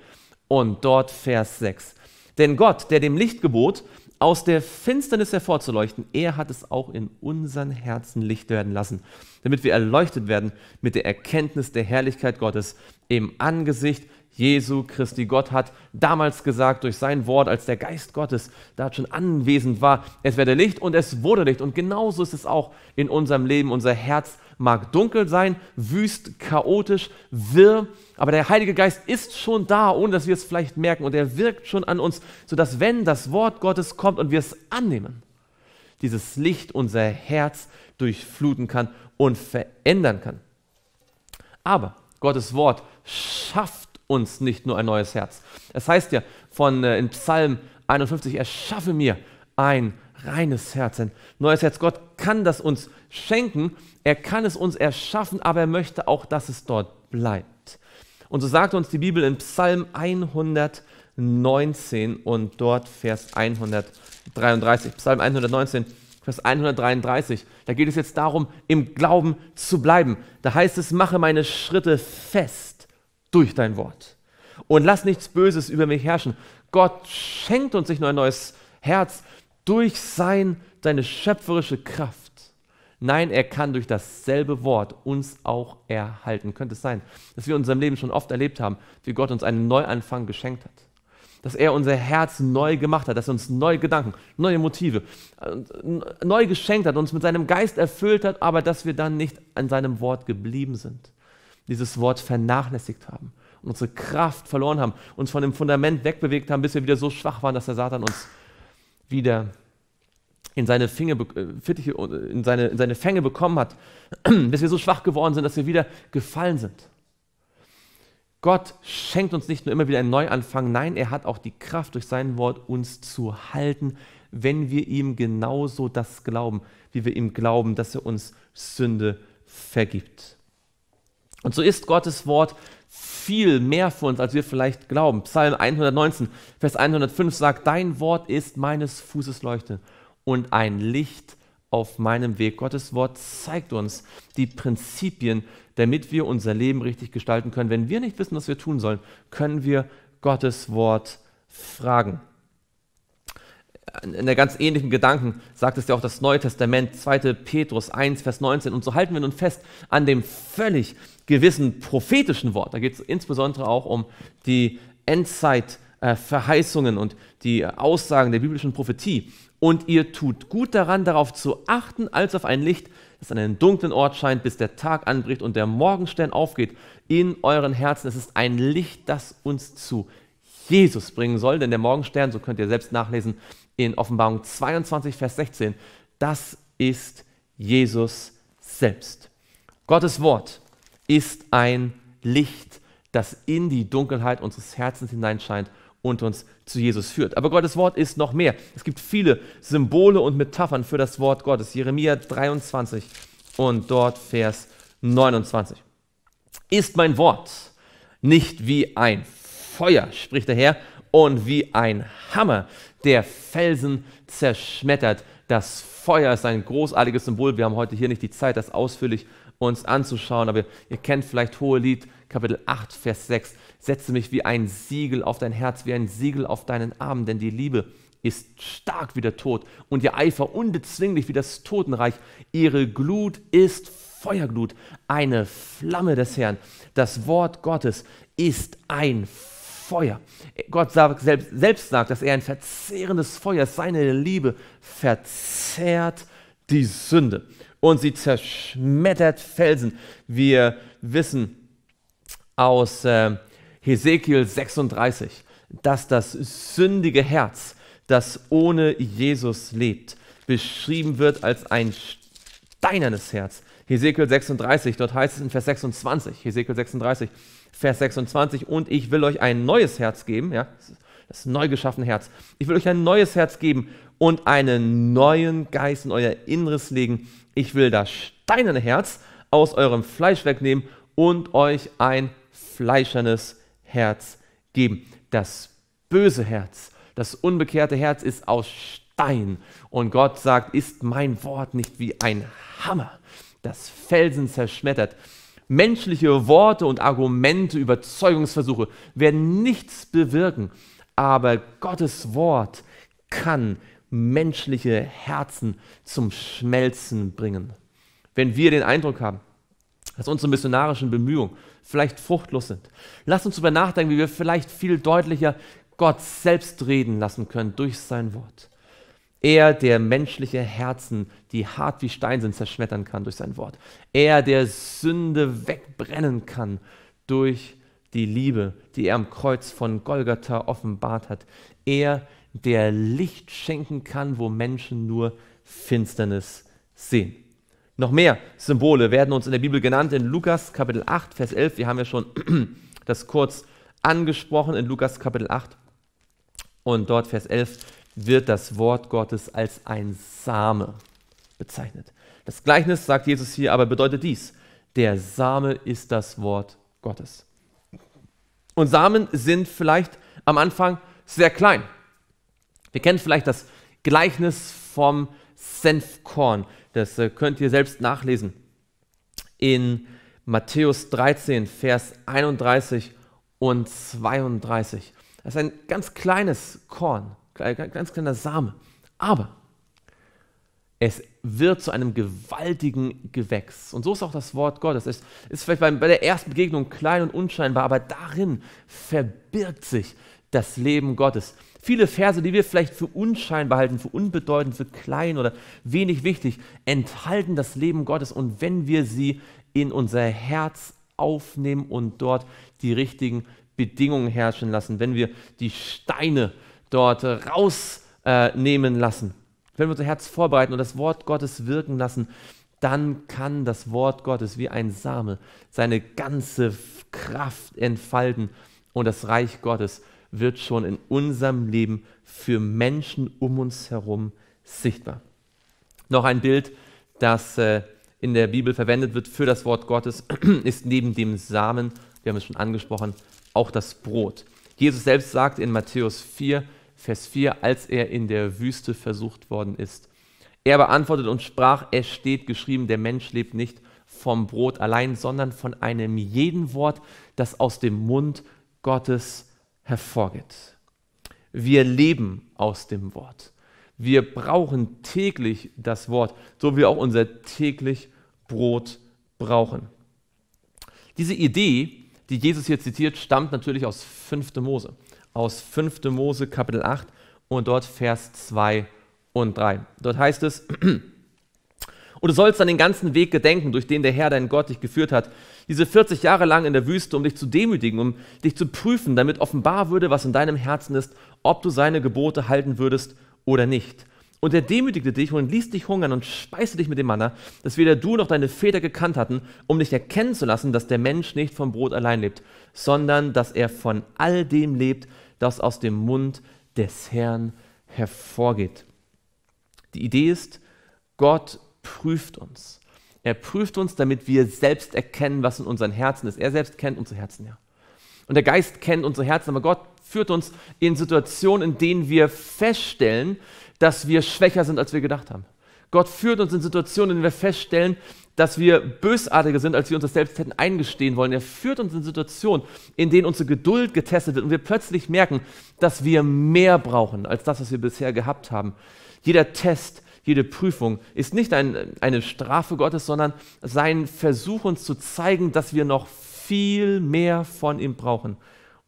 und dort Vers 6. Denn Gott, der dem Licht gebot, aus der Finsternis hervorzuleuchten, er hat es auch in unseren Herzen Licht werden lassen, damit wir erleuchtet werden mit der Erkenntnis der Herrlichkeit Gottes im Angesicht Jesu Christi. Gott hat damals gesagt durch sein Wort, als der Geist Gottes da schon anwesend war, es werde Licht und es wurde Licht. Und genauso ist es auch in unserem Leben. Unser Herz mag dunkel sein, wüst, chaotisch, wirr, aber der Heilige Geist ist schon da, ohne dass wir es vielleicht merken. Und er wirkt schon an uns, sodass wenn das Wort Gottes kommt und wir es annehmen, dieses Licht unser Herz durchfluten kann und verändern kann. Aber Gottes Wort schafft uns nicht nur ein neues Herz. Es heißt ja von äh, in Psalm 51, erschaffe mir ein reines Herz, ein neues Herz. Gott kann das uns schenken, er kann es uns erschaffen, aber er möchte auch, dass es dort bleibt. Und so sagt uns die Bibel in Psalm 119 und dort Vers 133. Psalm 119, Vers 133. Da geht es jetzt darum, im Glauben zu bleiben. Da heißt es, mache meine Schritte fest durch dein Wort. Und lass nichts Böses über mich herrschen. Gott schenkt uns nicht nur ein neues Herz durch sein, seine schöpferische Kraft. Nein, er kann durch dasselbe Wort uns auch erhalten. Könnte es sein, dass wir in unserem Leben schon oft erlebt haben, wie Gott uns einen Neuanfang geschenkt hat. Dass er unser Herz neu gemacht hat, dass er uns neue Gedanken, neue Motive, äh, neu geschenkt hat, uns mit seinem Geist erfüllt hat, aber dass wir dann nicht an seinem Wort geblieben sind dieses Wort vernachlässigt haben und unsere Kraft verloren haben, uns von dem Fundament wegbewegt haben, bis wir wieder so schwach waren, dass der Satan uns wieder in seine, Finger, äh, äh, in seine, in seine Fänge bekommen hat, (clears throat) bis wir so schwach geworden sind, dass wir wieder gefallen sind. Gott schenkt uns nicht nur immer wieder einen Neuanfang, nein, er hat auch die Kraft durch sein Wort uns zu halten, wenn wir ihm genauso das glauben, wie wir ihm glauben, dass er uns Sünde vergibt. Und so ist Gottes Wort viel mehr für uns, als wir vielleicht glauben. Psalm 119, Vers 105 sagt, dein Wort ist meines Fußes Leuchte und ein Licht auf meinem Weg. Gottes Wort zeigt uns die Prinzipien, damit wir unser Leben richtig gestalten können. Wenn wir nicht wissen, was wir tun sollen, können wir Gottes Wort fragen. In der ganz ähnlichen Gedanken sagt es ja auch das Neue Testament, 2. Petrus 1, Vers 19. Und so halten wir nun fest an dem völlig gewissen prophetischen Wort. Da geht es insbesondere auch um die Endzeitverheißungen und die Aussagen der biblischen Prophetie. Und ihr tut gut daran, darauf zu achten, als auf ein Licht, das an einen dunklen Ort scheint, bis der Tag anbricht und der Morgenstern aufgeht in euren Herzen. Es ist ein Licht, das uns zu Jesus bringen soll, denn der Morgenstern, so könnt ihr selbst nachlesen in Offenbarung 22, Vers 16, das ist Jesus selbst. Gottes Wort ist ein Licht, das in die Dunkelheit unseres Herzens hineinscheint und uns zu Jesus führt. Aber Gottes Wort ist noch mehr. Es gibt viele Symbole und Metaphern für das Wort Gottes. Jeremia 23 und dort Vers 29. Ist mein Wort nicht wie ein Feuer, spricht der Herr, und wie ein Hammer, der Felsen zerschmettert. Das Feuer ist ein großartiges Symbol. Wir haben heute hier nicht die Zeit, das ausführlich uns anzuschauen. Aber ihr kennt vielleicht Hohelied, Kapitel 8, Vers 6. Setze mich wie ein Siegel auf dein Herz, wie ein Siegel auf deinen Arm, denn die Liebe ist stark wie der Tod und ihr Eifer unbezwinglich wie das Totenreich. Ihre Glut ist Feuerglut, eine Flamme des Herrn. Das Wort Gottes ist ein Feuer. Gott sagt, selbst, selbst sagt, dass er ein verzehrendes Feuer ist. Seine Liebe verzehrt die Sünde und sie zerschmettert Felsen. Wir wissen aus äh, Hesekiel 36, dass das sündige Herz, das ohne Jesus lebt, beschrieben wird als ein steinernes Herz. Hesekiel 36, dort heißt es in Vers 26, Hesekiel 36, Vers 26, und ich will euch ein neues Herz geben, ja, das neu geschaffene Herz. Ich will euch ein neues Herz geben und einen neuen Geist in euer Inneres legen ich will das steinerne Herz aus eurem Fleisch wegnehmen und euch ein fleischernes Herz geben. Das böse Herz, das unbekehrte Herz ist aus Stein. Und Gott sagt, ist mein Wort nicht wie ein Hammer, das Felsen zerschmettert. Menschliche Worte und Argumente, Überzeugungsversuche werden nichts bewirken, aber Gottes Wort kann menschliche Herzen zum Schmelzen bringen. Wenn wir den Eindruck haben, dass unsere missionarischen Bemühungen vielleicht fruchtlos sind, lasst uns darüber nachdenken, wie wir vielleicht viel deutlicher Gott selbst reden lassen können durch sein Wort. Er, der menschliche Herzen, die hart wie Stein sind, zerschmettern kann durch sein Wort. Er, der Sünde wegbrennen kann durch die Liebe, die er am Kreuz von Golgatha offenbart hat. Er, der Licht schenken kann, wo Menschen nur Finsternis sehen. Noch mehr Symbole werden uns in der Bibel genannt. In Lukas Kapitel 8, Vers 11, wir haben ja schon (clears throat) das kurz angesprochen, in Lukas Kapitel 8 und dort Vers 11 wird das Wort Gottes als ein Same bezeichnet. Das Gleichnis, sagt Jesus hier, aber bedeutet dies, der Same ist das Wort Gottes. Und Samen sind vielleicht am Anfang sehr klein. Ihr kennt vielleicht das Gleichnis vom Senfkorn. Das äh, könnt ihr selbst nachlesen in Matthäus 13, Vers 31 und 32. Das ist ein ganz kleines Korn, ein ganz kleiner Same. Aber es wird zu einem gewaltigen Gewächs. Und so ist auch das Wort Gottes. Es ist vielleicht bei der ersten Begegnung klein und unscheinbar, aber darin verbirgt sich das Leben Gottes. Viele Verse, die wir vielleicht für unscheinbar halten, für unbedeutend, für klein oder wenig wichtig, enthalten das Leben Gottes. Und wenn wir sie in unser Herz aufnehmen und dort die richtigen Bedingungen herrschen lassen, wenn wir die Steine dort rausnehmen äh, lassen, wenn wir unser Herz vorbereiten und das Wort Gottes wirken lassen, dann kann das Wort Gottes wie ein Same seine ganze Kraft entfalten und das Reich Gottes wird schon in unserem Leben für Menschen um uns herum sichtbar. Noch ein Bild, das äh, in der Bibel verwendet wird für das Wort Gottes, (clears throat) ist neben dem Samen, wir haben es schon angesprochen, auch das Brot. Jesus selbst sagt in Matthäus 4, Vers 4, als er in der Wüste versucht worden ist. Er beantwortet und sprach, es steht geschrieben, der Mensch lebt nicht vom Brot allein, sondern von einem jeden Wort, das aus dem Mund Gottes kommt hervorgeht. Wir leben aus dem Wort. Wir brauchen täglich das Wort, so wie auch unser täglich Brot brauchen. Diese Idee, die Jesus hier zitiert, stammt natürlich aus 5. Mose, aus 5. Mose Kapitel 8 und dort Vers 2 und 3. Dort heißt es, (clears throat) Und du sollst an den ganzen Weg gedenken, durch den der Herr, dein Gott, dich geführt hat. Diese 40 Jahre lang in der Wüste, um dich zu demütigen, um dich zu prüfen, damit offenbar würde, was in deinem Herzen ist, ob du seine Gebote halten würdest oder nicht. Und er demütigte dich und ließ dich hungern und speiste dich mit dem Manna, das weder du noch deine Väter gekannt hatten, um dich erkennen zu lassen, dass der Mensch nicht vom Brot allein lebt, sondern dass er von all dem lebt, das aus dem Mund des Herrn hervorgeht. Die Idee ist, Gott prüft uns. Er prüft uns, damit wir selbst erkennen, was in unseren Herzen ist. Er selbst kennt unsere Herzen, ja. Und der Geist kennt unsere Herzen, aber Gott führt uns in Situationen, in denen wir feststellen, dass wir schwächer sind, als wir gedacht haben. Gott führt uns in Situationen, in denen wir feststellen, dass wir bösartiger sind, als wir uns das selbst hätten eingestehen wollen. Er führt uns in Situationen, in denen unsere Geduld getestet wird und wir plötzlich merken, dass wir mehr brauchen als das, was wir bisher gehabt haben. Jeder Test jede Prüfung ist nicht ein, eine Strafe Gottes, sondern sein Versuch, uns zu zeigen, dass wir noch viel mehr von ihm brauchen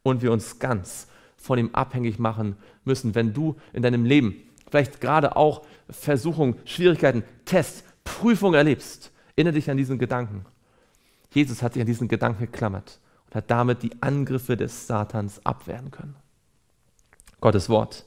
und wir uns ganz von ihm abhängig machen müssen. Wenn du in deinem Leben vielleicht gerade auch Versuchungen, Schwierigkeiten, Tests, Prüfungen erlebst, erinnere dich an diesen Gedanken. Jesus hat sich an diesen Gedanken geklammert und hat damit die Angriffe des Satans abwehren können. Gottes Wort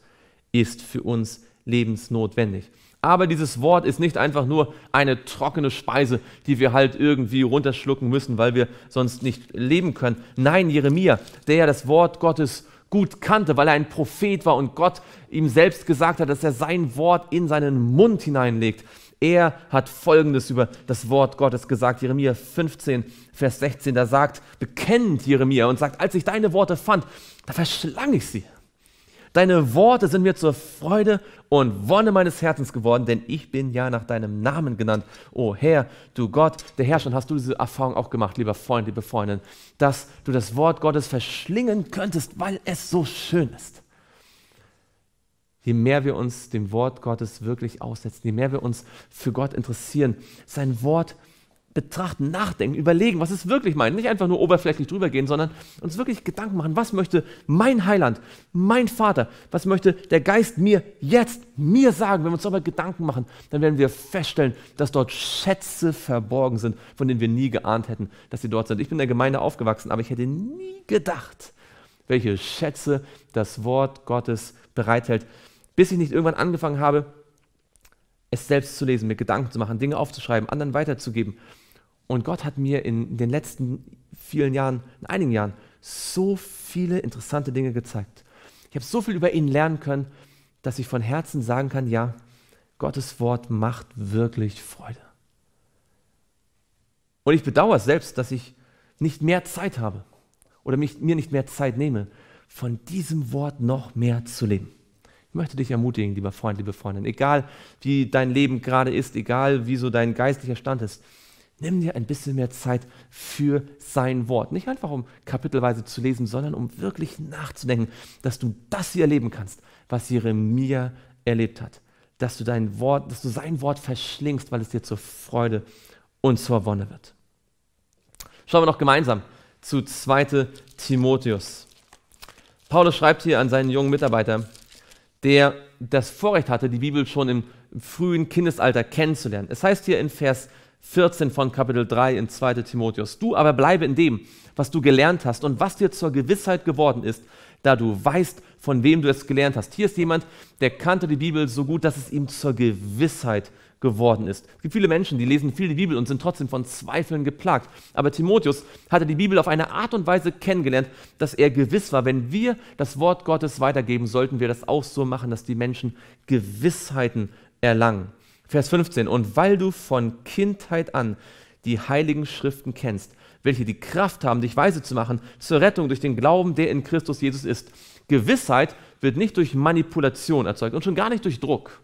ist für uns lebensnotwendig. Aber dieses Wort ist nicht einfach nur eine trockene Speise, die wir halt irgendwie runterschlucken müssen, weil wir sonst nicht leben können. Nein, Jeremia, der ja das Wort Gottes gut kannte, weil er ein Prophet war und Gott ihm selbst gesagt hat, dass er sein Wort in seinen Mund hineinlegt. Er hat Folgendes über das Wort Gottes gesagt, Jeremia 15, Vers 16, da sagt, bekennt Jeremia und sagt, als ich deine Worte fand, da verschlang ich sie. Deine Worte sind mir zur Freude und Wonne meines Herzens geworden, denn ich bin ja nach deinem Namen genannt. O Herr, du Gott, der Herrscher, und hast du diese Erfahrung auch gemacht, lieber Freund, liebe Freundin, dass du das Wort Gottes verschlingen könntest, weil es so schön ist. Je mehr wir uns dem Wort Gottes wirklich aussetzen, je mehr wir uns für Gott interessieren, sein Wort interessieren, betrachten, nachdenken, überlegen, was es wirklich meint. Nicht einfach nur oberflächlich drüber gehen, sondern uns wirklich Gedanken machen, was möchte mein Heiland, mein Vater, was möchte der Geist mir jetzt, mir sagen. Wenn wir uns darüber Gedanken machen, dann werden wir feststellen, dass dort Schätze verborgen sind, von denen wir nie geahnt hätten, dass sie dort sind. Ich bin in der Gemeinde aufgewachsen, aber ich hätte nie gedacht, welche Schätze das Wort Gottes bereithält, bis ich nicht irgendwann angefangen habe, es selbst zu lesen, mir Gedanken zu machen, Dinge aufzuschreiben, anderen weiterzugeben und Gott hat mir in den letzten vielen Jahren, in einigen Jahren, so viele interessante Dinge gezeigt. Ich habe so viel über ihn lernen können, dass ich von Herzen sagen kann, ja, Gottes Wort macht wirklich Freude. Und ich bedauere es selbst, dass ich nicht mehr Zeit habe oder mich, mir nicht mehr Zeit nehme, von diesem Wort noch mehr zu leben. Ich möchte dich ermutigen, lieber Freund, liebe Freundin, egal wie dein Leben gerade ist, egal wie so dein geistlicher Stand ist, Nimm dir ein bisschen mehr Zeit für sein Wort. Nicht einfach, um kapitelweise zu lesen, sondern um wirklich nachzudenken, dass du das hier erleben kannst, was Jeremia erlebt hat. Dass du dein Wort, dass du sein Wort verschlingst, weil es dir zur Freude und zur Wonne wird. Schauen wir noch gemeinsam zu 2. Timotheus. Paulus schreibt hier an seinen jungen Mitarbeiter, der das Vorrecht hatte, die Bibel schon im frühen Kindesalter kennenzulernen. Es heißt hier in Vers 2, 14 von Kapitel 3 in 2 Timotheus. Du aber bleibe in dem, was du gelernt hast und was dir zur Gewissheit geworden ist, da du weißt, von wem du es gelernt hast. Hier ist jemand, der kannte die Bibel so gut, dass es ihm zur Gewissheit geworden ist. Es gibt viele Menschen, die lesen viel die Bibel und sind trotzdem von Zweifeln geplagt. Aber Timotheus hatte die Bibel auf eine Art und Weise kennengelernt, dass er gewiss war, wenn wir das Wort Gottes weitergeben, sollten wir das auch so machen, dass die Menschen Gewissheiten erlangen. Vers 15. Und weil du von Kindheit an die heiligen Schriften kennst, welche die Kraft haben, dich weise zu machen, zur Rettung durch den Glauben, der in Christus Jesus ist. Gewissheit wird nicht durch Manipulation erzeugt und schon gar nicht durch Druck,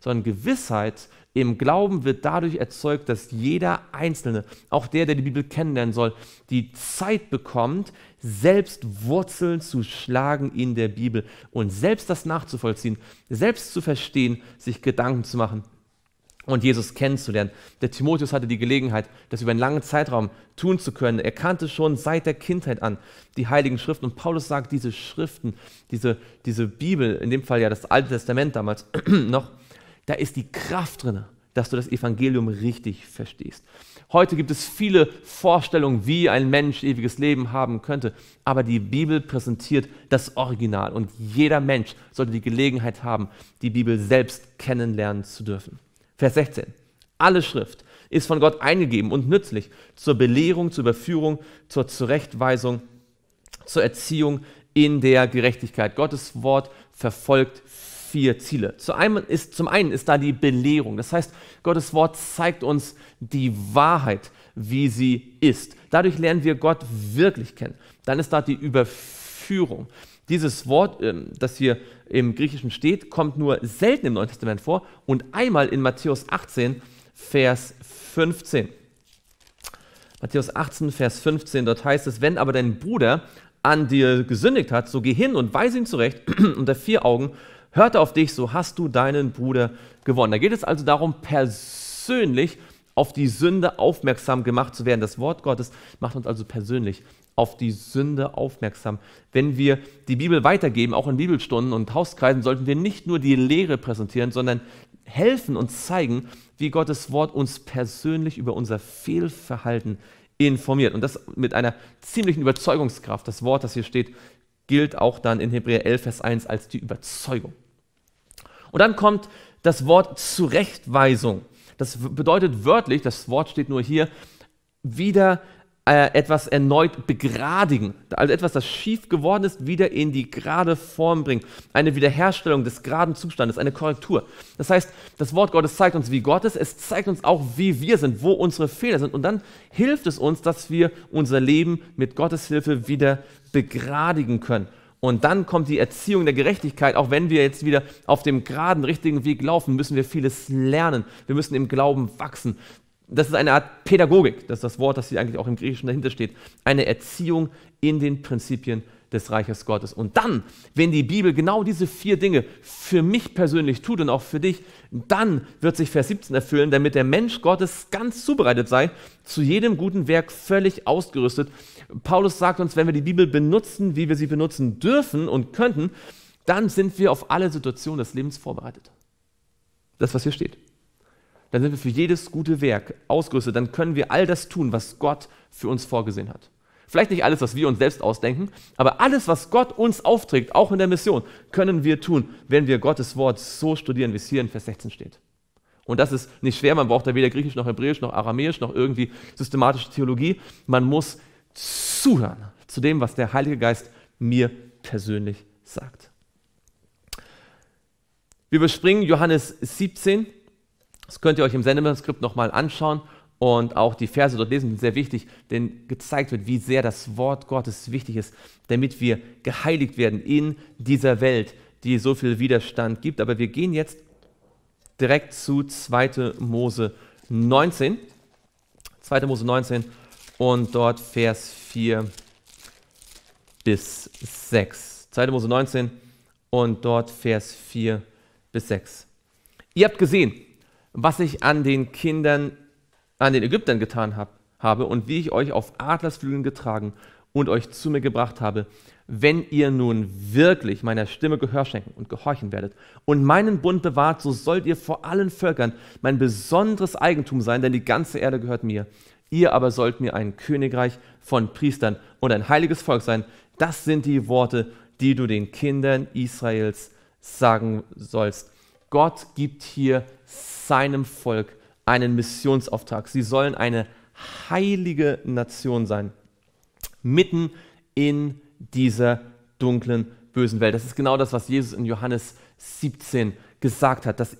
sondern Gewissheit im Glauben wird dadurch erzeugt, dass jeder Einzelne, auch der, der die Bibel kennenlernen soll, die Zeit bekommt, selbst Wurzeln zu schlagen in der Bibel und selbst das nachzuvollziehen, selbst zu verstehen, sich Gedanken zu machen und Jesus kennenzulernen. Der Timotheus hatte die Gelegenheit, das über einen langen Zeitraum tun zu können. Er kannte schon seit der Kindheit an die Heiligen Schriften. Und Paulus sagt, diese Schriften, diese, diese Bibel, in dem Fall ja das Alte Testament damals (clears throat) noch, da ist die Kraft drin, dass du das Evangelium richtig verstehst. Heute gibt es viele Vorstellungen, wie ein Mensch ewiges Leben haben könnte, aber die Bibel präsentiert das Original und jeder Mensch sollte die Gelegenheit haben, die Bibel selbst kennenlernen zu dürfen. Vers 16. Alle Schrift ist von Gott eingegeben und nützlich zur Belehrung, zur Überführung, zur Zurechtweisung, zur Erziehung in der Gerechtigkeit. Gottes Wort verfolgt vier Ziele. Zum einen, ist, zum einen ist da die Belehrung. Das heißt, Gottes Wort zeigt uns die Wahrheit, wie sie ist. Dadurch lernen wir Gott wirklich kennen. Dann ist da die Überführung. Dieses Wort, ähm, das hier im Griechischen steht, kommt nur selten im Neuen Testament vor und einmal in Matthäus 18, Vers 15. Matthäus 18, Vers 15, dort heißt es, wenn aber dein Bruder an dir gesündigt hat, so geh hin und weise ihn zurecht (clears throat) unter vier Augen, hört auf dich, so hast du deinen Bruder gewonnen. Da geht es also darum, persönlich auf die Sünde aufmerksam gemacht zu werden. Das Wort Gottes macht uns also persönlich auf die Sünde aufmerksam. Wenn wir die Bibel weitergeben, auch in Bibelstunden und Hauskreisen, sollten wir nicht nur die Lehre präsentieren, sondern helfen und zeigen, wie Gottes Wort uns persönlich über unser Fehlverhalten informiert. Und das mit einer ziemlichen Überzeugungskraft. Das Wort, das hier steht, gilt auch dann in Hebräer 11, Vers 1 als die Überzeugung. Und dann kommt das Wort Zurechtweisung. Das bedeutet wörtlich, das Wort steht nur hier, wieder äh, etwas erneut begradigen, also etwas, das schief geworden ist, wieder in die gerade Form bringen. Eine Wiederherstellung des geraden Zustandes, eine Korrektur. Das heißt, das Wort Gottes zeigt uns, wie Gott ist, es zeigt uns auch, wie wir sind, wo unsere Fehler sind. Und dann hilft es uns, dass wir unser Leben mit Gottes Hilfe wieder begradigen können. Und dann kommt die Erziehung der Gerechtigkeit. Auch wenn wir jetzt wieder auf dem geraden, richtigen Weg laufen, müssen wir vieles lernen. Wir müssen im Glauben wachsen das ist eine Art Pädagogik, das ist das Wort, das hier eigentlich auch im Griechischen dahinter steht, eine Erziehung in den Prinzipien des Reiches Gottes. Und dann, wenn die Bibel genau diese vier Dinge für mich persönlich tut und auch für dich, dann wird sich Vers 17 erfüllen, damit der Mensch Gottes ganz zubereitet sei, zu jedem guten Werk völlig ausgerüstet. Paulus sagt uns, wenn wir die Bibel benutzen, wie wir sie benutzen dürfen und könnten, dann sind wir auf alle Situationen des Lebens vorbereitet. Das, was hier steht dann sind wir für jedes gute Werk ausgerüstet, dann können wir all das tun, was Gott für uns vorgesehen hat. Vielleicht nicht alles, was wir uns selbst ausdenken, aber alles, was Gott uns aufträgt, auch in der Mission, können wir tun, wenn wir Gottes Wort so studieren, wie es hier in Vers 16 steht. Und das ist nicht schwer, man braucht da weder Griechisch noch Hebräisch noch Aramäisch noch irgendwie systematische Theologie. Man muss zuhören zu dem, was der Heilige Geist mir persönlich sagt. Wir überspringen Johannes 17 das könnt ihr euch im Sendemanuskript nochmal anschauen und auch die Verse dort lesen, sind sehr wichtig, denn gezeigt wird, wie sehr das Wort Gottes wichtig ist, damit wir geheiligt werden in dieser Welt, die so viel Widerstand gibt. Aber wir gehen jetzt direkt zu 2. Mose 19. 2. Mose 19 und dort Vers 4 bis 6. 2. Mose 19 und dort Vers 4 bis 6. Ihr habt gesehen, was ich an den Kindern, an den Ägyptern getan hab, habe und wie ich euch auf Adlersflügeln getragen und euch zu mir gebracht habe, wenn ihr nun wirklich meiner Stimme Gehör schenken und gehorchen werdet und meinen Bund bewahrt, so sollt ihr vor allen Völkern mein besonderes Eigentum sein, denn die ganze Erde gehört mir. Ihr aber sollt mir ein Königreich von Priestern und ein heiliges Volk sein. Das sind die Worte, die du den Kindern Israels sagen sollst. Gott gibt hier seinem Volk einen Missionsauftrag. Sie sollen eine heilige Nation sein, mitten in dieser dunklen, bösen Welt. Das ist genau das, was Jesus in Johannes 17 gesagt hat, dass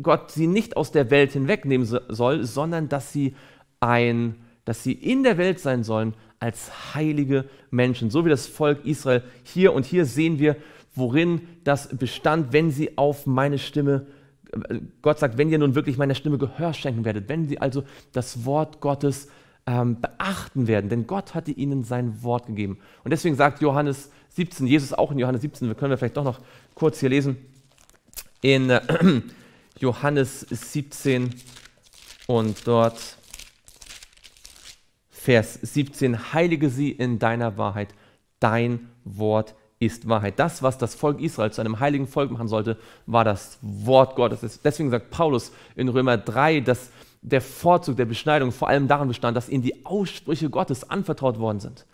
Gott sie nicht aus der Welt hinwegnehmen soll, sondern dass sie ein, dass sie in der Welt sein sollen als heilige Menschen, so wie das Volk Israel hier und hier sehen wir, worin das bestand, wenn sie auf meine Stimme Gott sagt, wenn ihr nun wirklich meiner Stimme Gehör schenken werdet, wenn sie also das Wort Gottes ähm, beachten werden, denn Gott hatte ihnen sein Wort gegeben. Und deswegen sagt Johannes 17, Jesus auch in Johannes 17, wir können wir vielleicht doch noch kurz hier lesen, in äh, (clears throat) Johannes 17 und dort Vers 17, heilige sie in deiner Wahrheit, dein Wort ist ist Wahrheit. Das, was das Volk Israel zu einem heiligen Volk machen sollte, war das Wort Gottes. Deswegen sagt Paulus in Römer 3, dass der Vorzug der Beschneidung vor allem darin bestand, dass ihnen die Aussprüche Gottes anvertraut worden sind.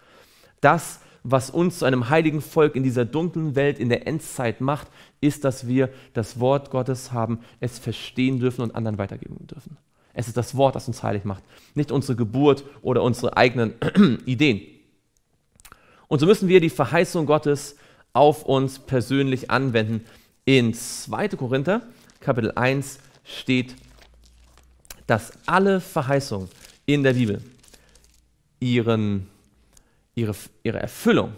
Das, was uns zu einem heiligen Volk in dieser dunklen Welt in der Endzeit macht, ist, dass wir das Wort Gottes haben, es verstehen dürfen und anderen weitergeben dürfen. Es ist das Wort, das uns heilig macht, nicht unsere Geburt oder unsere eigenen (clears throat) Ideen. Und so müssen wir die Verheißung Gottes auf uns persönlich anwenden. In 2. Korinther, Kapitel 1, steht, dass alle Verheißungen in der Bibel ihren, ihre, ihre Erfüllung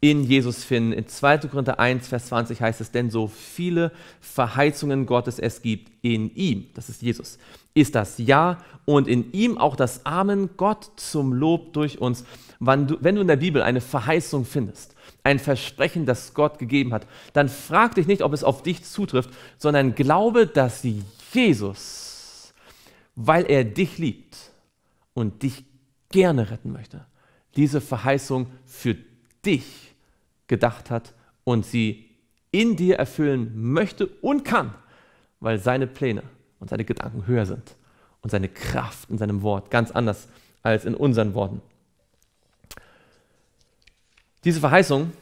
in Jesus finden. In 2. Korinther 1, Vers 20 heißt es, denn so viele Verheißungen Gottes es gibt in ihm, das ist Jesus, ist das Ja und in ihm auch das Amen, Gott zum Lob durch uns. Wenn du, wenn du in der Bibel eine Verheißung findest, ein Versprechen, das Gott gegeben hat, dann frag dich nicht, ob es auf dich zutrifft, sondern glaube, dass Jesus, weil er dich liebt und dich gerne retten möchte, diese Verheißung für dich gedacht hat und sie in dir erfüllen möchte und kann, weil seine Pläne und seine Gedanken höher sind und seine Kraft in seinem Wort ganz anders als in unseren Worten. Diese Verheißungen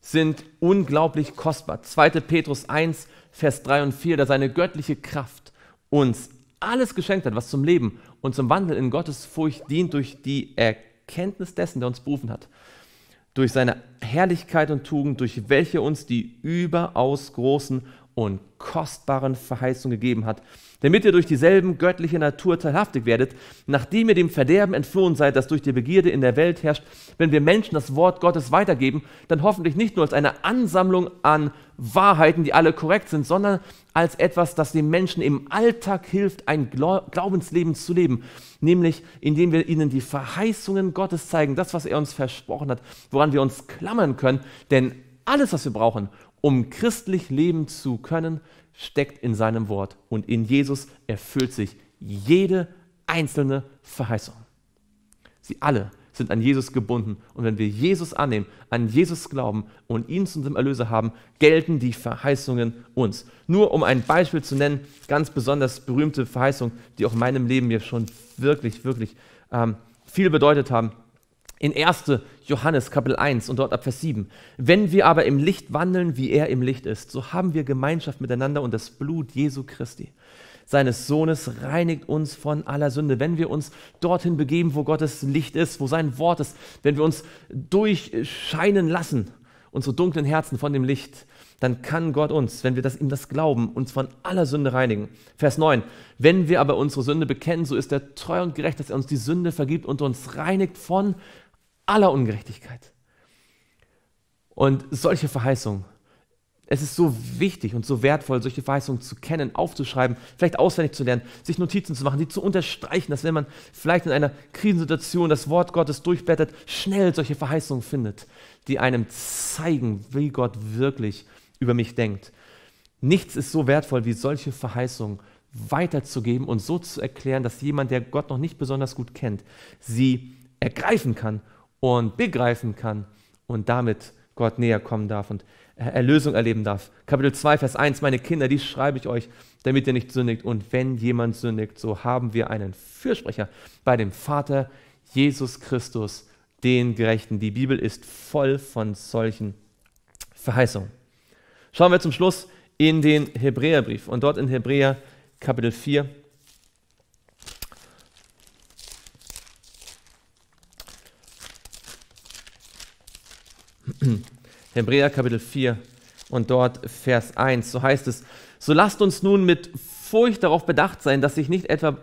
sind unglaublich kostbar. 2. Petrus 1, Vers 3 und 4, da seine göttliche Kraft uns alles geschenkt hat, was zum Leben und zum Wandel in Gottes Furcht dient, durch die Erkenntnis dessen, der uns berufen hat, durch seine Herrlichkeit und Tugend, durch welche uns die überaus großen und kostbaren Verheißungen gegeben hat, damit ihr durch dieselben göttliche Natur teilhaftig werdet, nachdem ihr dem Verderben entflohen seid, das durch die Begierde in der Welt herrscht. Wenn wir Menschen das Wort Gottes weitergeben, dann hoffentlich nicht nur als eine Ansammlung an Wahrheiten, die alle korrekt sind, sondern als etwas, das den Menschen im Alltag hilft, ein Glaubensleben zu leben, nämlich indem wir ihnen die Verheißungen Gottes zeigen, das, was er uns versprochen hat, woran wir uns klammern können, denn alles, was wir brauchen, um christlich leben zu können, steckt in seinem Wort. Und in Jesus erfüllt sich jede einzelne Verheißung. Sie alle sind an Jesus gebunden. Und wenn wir Jesus annehmen, an Jesus glauben und ihn zu unserem Erlöser haben, gelten die Verheißungen uns. Nur um ein Beispiel zu nennen, ganz besonders berühmte Verheißung, die auch in meinem Leben mir schon wirklich, wirklich ähm, viel bedeutet haben in 1. Johannes Kapitel 1 und dort ab Vers 7. Wenn wir aber im Licht wandeln, wie er im Licht ist, so haben wir Gemeinschaft miteinander und das Blut Jesu Christi, seines Sohnes, reinigt uns von aller Sünde. Wenn wir uns dorthin begeben, wo Gottes Licht ist, wo sein Wort ist, wenn wir uns durchscheinen lassen, unsere dunklen Herzen von dem Licht, dann kann Gott uns, wenn wir das, ihm das glauben, uns von aller Sünde reinigen. Vers 9. Wenn wir aber unsere Sünde bekennen, so ist er treu und gerecht, dass er uns die Sünde vergibt und uns reinigt von aller Ungerechtigkeit. Und solche Verheißungen, es ist so wichtig und so wertvoll, solche Verheißungen zu kennen, aufzuschreiben, vielleicht auswendig zu lernen, sich Notizen zu machen, die zu unterstreichen, dass wenn man vielleicht in einer Krisensituation das Wort Gottes durchblättert, schnell solche Verheißungen findet, die einem zeigen, wie Gott wirklich über mich denkt. Nichts ist so wertvoll, wie solche Verheißungen weiterzugeben und so zu erklären, dass jemand, der Gott noch nicht besonders gut kennt, sie ergreifen kann und begreifen kann und damit Gott näher kommen darf und Erlösung erleben darf. Kapitel 2, Vers 1, meine Kinder, die schreibe ich euch, damit ihr nicht sündigt. Und wenn jemand sündigt, so haben wir einen Fürsprecher bei dem Vater Jesus Christus, den Gerechten. Die Bibel ist voll von solchen Verheißungen. Schauen wir zum Schluss in den Hebräerbrief. Und dort in Hebräer Kapitel 4, (clears throat) Hebräer Kapitel 4 und dort Vers 1. So heißt es, so lasst uns nun mit Furcht darauf bedacht sein, dass sich nicht etwa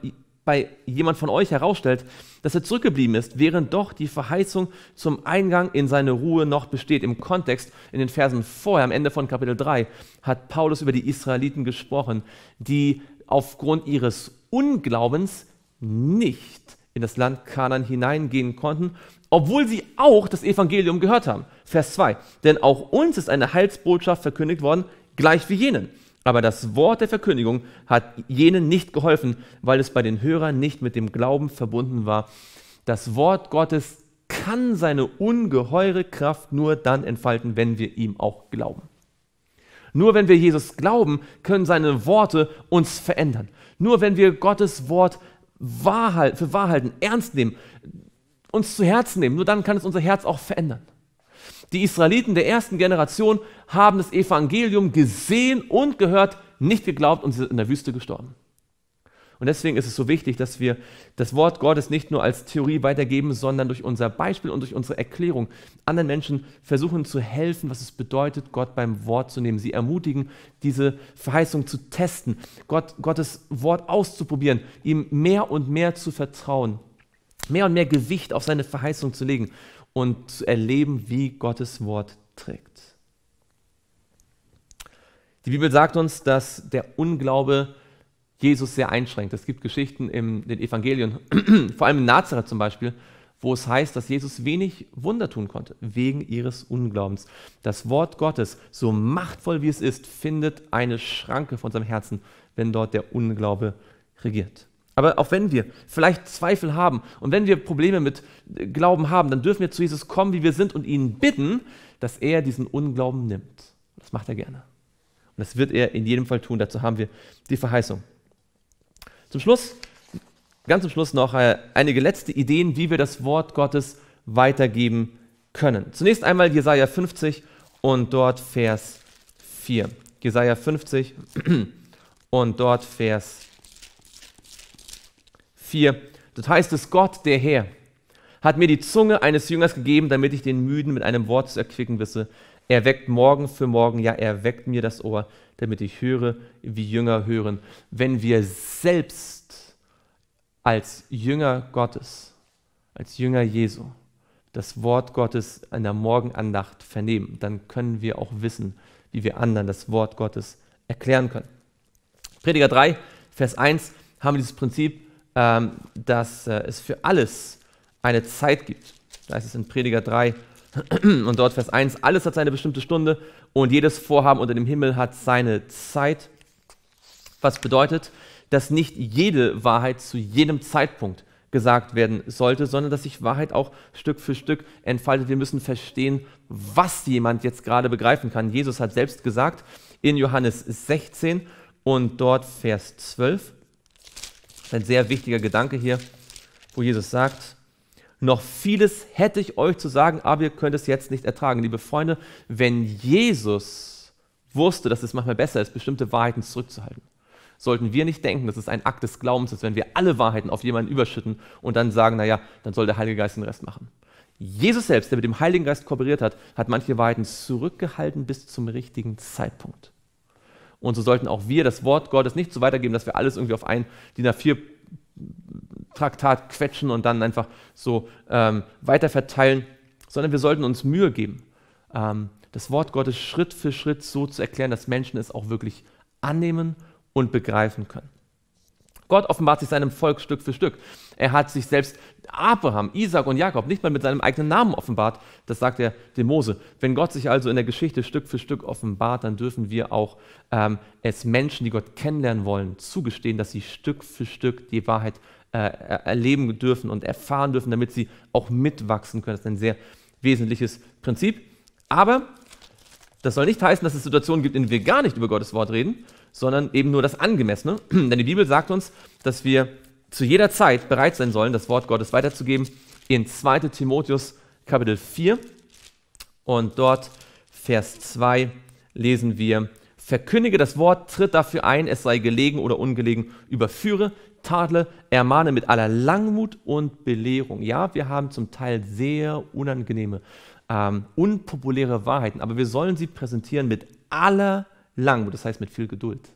bei jemand von euch herausstellt, dass er zurückgeblieben ist, während doch die Verheißung zum Eingang in seine Ruhe noch besteht. Im Kontext, in den Versen vorher, am Ende von Kapitel 3, hat Paulus über die Israeliten gesprochen, die aufgrund ihres Unglaubens nicht in das Land Kanan hineingehen konnten obwohl sie auch das Evangelium gehört haben. Vers 2. Denn auch uns ist eine Heilsbotschaft verkündigt worden, gleich wie jenen. Aber das Wort der Verkündigung hat jenen nicht geholfen, weil es bei den Hörern nicht mit dem Glauben verbunden war. Das Wort Gottes kann seine ungeheure Kraft nur dann entfalten, wenn wir ihm auch glauben. Nur wenn wir Jesus glauben, können seine Worte uns verändern. Nur wenn wir Gottes Wort für wahr halten, ernst nehmen, uns zu Herzen nehmen. Nur dann kann es unser Herz auch verändern. Die Israeliten der ersten Generation haben das Evangelium gesehen und gehört, nicht geglaubt und sie sind in der Wüste gestorben. Und deswegen ist es so wichtig, dass wir das Wort Gottes nicht nur als Theorie weitergeben, sondern durch unser Beispiel und durch unsere Erklärung anderen Menschen versuchen zu helfen, was es bedeutet, Gott beim Wort zu nehmen. Sie ermutigen, diese Verheißung zu testen, Gott, Gottes Wort auszuprobieren, ihm mehr und mehr zu vertrauen mehr und mehr Gewicht auf seine Verheißung zu legen und zu erleben, wie Gottes Wort trägt. Die Bibel sagt uns, dass der Unglaube Jesus sehr einschränkt. Es gibt Geschichten in den Evangelien, (clears throat) vor allem in Nazareth zum Beispiel, wo es heißt, dass Jesus wenig Wunder tun konnte, wegen ihres Unglaubens. Das Wort Gottes, so machtvoll wie es ist, findet eine Schranke von seinem Herzen, wenn dort der Unglaube regiert. Aber auch wenn wir vielleicht Zweifel haben und wenn wir Probleme mit Glauben haben, dann dürfen wir zu Jesus kommen, wie wir sind, und ihn bitten, dass er diesen Unglauben nimmt. Das macht er gerne. Und das wird er in jedem Fall tun. Dazu haben wir die Verheißung. Zum Schluss, ganz zum Schluss noch äh, einige letzte Ideen, wie wir das Wort Gottes weitergeben können. Zunächst einmal Jesaja 50 und dort Vers 4. Jesaja 50 (clears throat) und dort Vers 4. 4, dort heißt es, Gott, der Herr, hat mir die Zunge eines Jüngers gegeben, damit ich den Müden mit einem Wort zu erquicken wisse. Er weckt morgen für morgen, ja, er weckt mir das Ohr, damit ich höre, wie Jünger hören. Wenn wir selbst als Jünger Gottes, als Jünger Jesu, das Wort Gottes in der Morgenandacht vernehmen, dann können wir auch wissen, wie wir anderen das Wort Gottes erklären können. Prediger 3, Vers 1 haben wir dieses Prinzip, ähm, dass äh, es für alles eine Zeit gibt. Da ist es in Prediger 3 (clears throat) und dort Vers 1, alles hat seine bestimmte Stunde und jedes Vorhaben unter dem Himmel hat seine Zeit. Was bedeutet, dass nicht jede Wahrheit zu jedem Zeitpunkt gesagt werden sollte, sondern dass sich Wahrheit auch Stück für Stück entfaltet. Wir müssen verstehen, was jemand jetzt gerade begreifen kann. Jesus hat selbst gesagt in Johannes 16 und dort Vers 12, ein sehr wichtiger Gedanke hier, wo Jesus sagt, noch vieles hätte ich euch zu sagen, aber ihr könnt es jetzt nicht ertragen. Liebe Freunde, wenn Jesus wusste, dass es manchmal besser ist, bestimmte Wahrheiten zurückzuhalten, sollten wir nicht denken, dass es ein Akt des Glaubens ist, wenn wir alle Wahrheiten auf jemanden überschütten und dann sagen, naja, dann soll der Heilige Geist den Rest machen. Jesus selbst, der mit dem Heiligen Geist kooperiert hat, hat manche Wahrheiten zurückgehalten bis zum richtigen Zeitpunkt. Und so sollten auch wir das Wort Gottes nicht so weitergeben, dass wir alles irgendwie auf ein DIN A4 Traktat quetschen und dann einfach so ähm, weiter sondern wir sollten uns Mühe geben, ähm, das Wort Gottes Schritt für Schritt so zu erklären, dass Menschen es auch wirklich annehmen und begreifen können. Gott offenbart sich seinem Volk Stück für Stück. Er hat sich selbst Abraham, Isaac und Jakob nicht mal mit seinem eigenen Namen offenbart. Das sagt er dem Mose. Wenn Gott sich also in der Geschichte Stück für Stück offenbart, dann dürfen wir auch ähm, als Menschen, die Gott kennenlernen wollen, zugestehen, dass sie Stück für Stück die Wahrheit äh, erleben dürfen und erfahren dürfen, damit sie auch mitwachsen können. Das ist ein sehr wesentliches Prinzip. Aber das soll nicht heißen, dass es Situationen gibt, in denen wir gar nicht über Gottes Wort reden, sondern eben nur das Angemessene. (clears throat) Denn die Bibel sagt uns, dass wir zu jeder Zeit bereit sein sollen, das Wort Gottes weiterzugeben. In 2 Timotheus Kapitel 4 und dort Vers 2 lesen wir, Verkündige das Wort, tritt dafür ein, es sei gelegen oder ungelegen, überführe, tadle, ermahne mit aller Langmut und Belehrung. Ja, wir haben zum Teil sehr unangenehme ähm, unpopuläre Wahrheiten, aber wir sollen sie präsentieren mit aller Langmut, das heißt mit viel Geduld.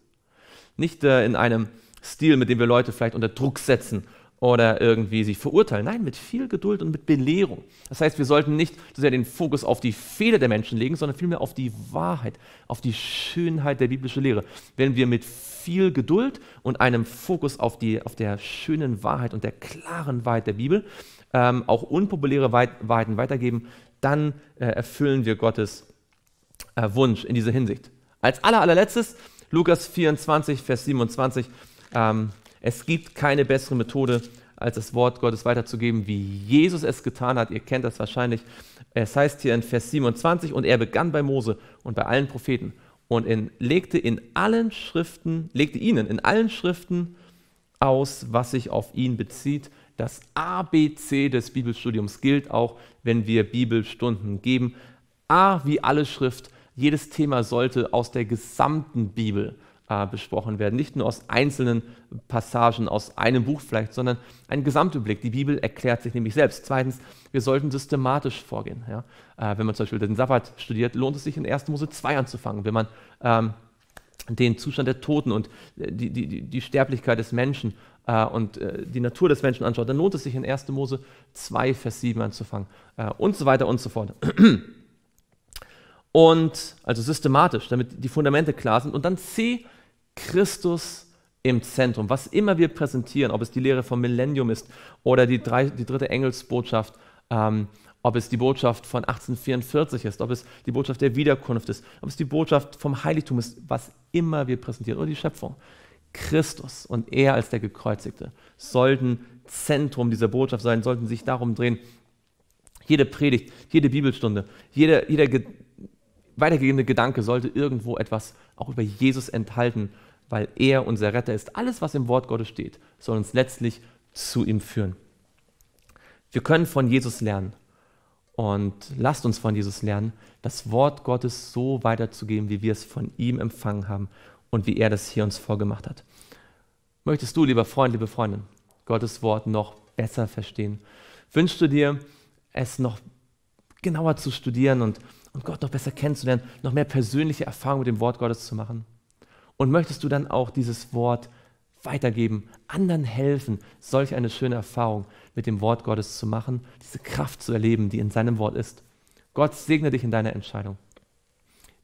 Nicht äh, in einem Stil, mit dem wir Leute vielleicht unter Druck setzen oder irgendwie sich verurteilen. Nein, mit viel Geduld und mit Belehrung. Das heißt, wir sollten nicht so sehr den Fokus auf die Fehler der Menschen legen, sondern vielmehr auf die Wahrheit, auf die Schönheit der biblischen Lehre. Wenn wir mit viel Geduld und einem Fokus auf, die, auf der schönen Wahrheit und der klaren Wahrheit der Bibel ähm, auch unpopuläre Wahrheiten weitergeben, dann äh, erfüllen wir Gottes äh, Wunsch in dieser Hinsicht. Als aller, allerletztes, Lukas 24, Vers 27. Ähm, es gibt keine bessere Methode, als das Wort Gottes weiterzugeben, wie Jesus es getan hat. Ihr kennt das wahrscheinlich. Es heißt hier in Vers 27, und er begann bei Mose und bei allen Propheten und in, legte in allen Schriften, legte ihnen in allen Schriften aus, was sich auf ihn bezieht das ABC des Bibelstudiums gilt auch, wenn wir Bibelstunden geben. A wie alle Schrift. Jedes Thema sollte aus der gesamten Bibel äh, besprochen werden. Nicht nur aus einzelnen Passagen, aus einem Buch vielleicht, sondern ein Gesamtüberblick. Die Bibel erklärt sich nämlich selbst. Zweitens, wir sollten systematisch vorgehen. Ja? Äh, wenn man zum Beispiel den Sabbat studiert, lohnt es sich in 1. Mose 2 anzufangen. Wenn man ähm, den Zustand der Toten und äh, die, die, die Sterblichkeit des Menschen äh, und äh, die Natur des Menschen anschaut, dann lohnt es sich in 1. Mose 2, Vers 7 anzufangen äh, und so weiter und so fort. (clears throat) Und also systematisch, damit die Fundamente klar sind. Und dann C, Christus im Zentrum. Was immer wir präsentieren, ob es die Lehre vom Millennium ist oder die, drei, die dritte Engelsbotschaft, ähm, ob es die Botschaft von 1844 ist, ob es die Botschaft der Wiederkunft ist, ob es die Botschaft vom Heiligtum ist, was immer wir präsentieren oder die Schöpfung. Christus und er als der Gekreuzigte sollten Zentrum dieser Botschaft sein, sollten sich darum drehen. Jede Predigt, jede Bibelstunde, jeder, jeder ge weitergegebene Gedanke sollte irgendwo etwas auch über Jesus enthalten, weil er unser Retter ist. Alles, was im Wort Gottes steht, soll uns letztlich zu ihm führen. Wir können von Jesus lernen. Und lasst uns von Jesus lernen, das Wort Gottes so weiterzugeben, wie wir es von ihm empfangen haben und wie er das hier uns vorgemacht hat. Möchtest du, lieber Freund, liebe Freundin, Gottes Wort noch besser verstehen? Wünschst du dir, es noch genauer zu studieren und, und Gott noch besser kennenzulernen, noch mehr persönliche Erfahrungen mit dem Wort Gottes zu machen? Und möchtest du dann auch dieses Wort weitergeben, anderen helfen, solch eine schöne Erfahrung mit dem Wort Gottes zu machen, diese Kraft zu erleben, die in seinem Wort ist? Gott segne dich in deiner Entscheidung.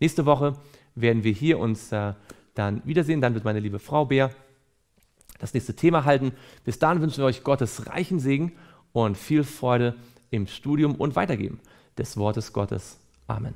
Nächste Woche werden wir hier uns äh, dann wiedersehen. Dann wird meine liebe Frau Bär das nächste Thema halten. Bis dahin wünschen wir euch Gottes reichen Segen und viel Freude im Studium und Weitergeben des Wortes Gottes. Amen.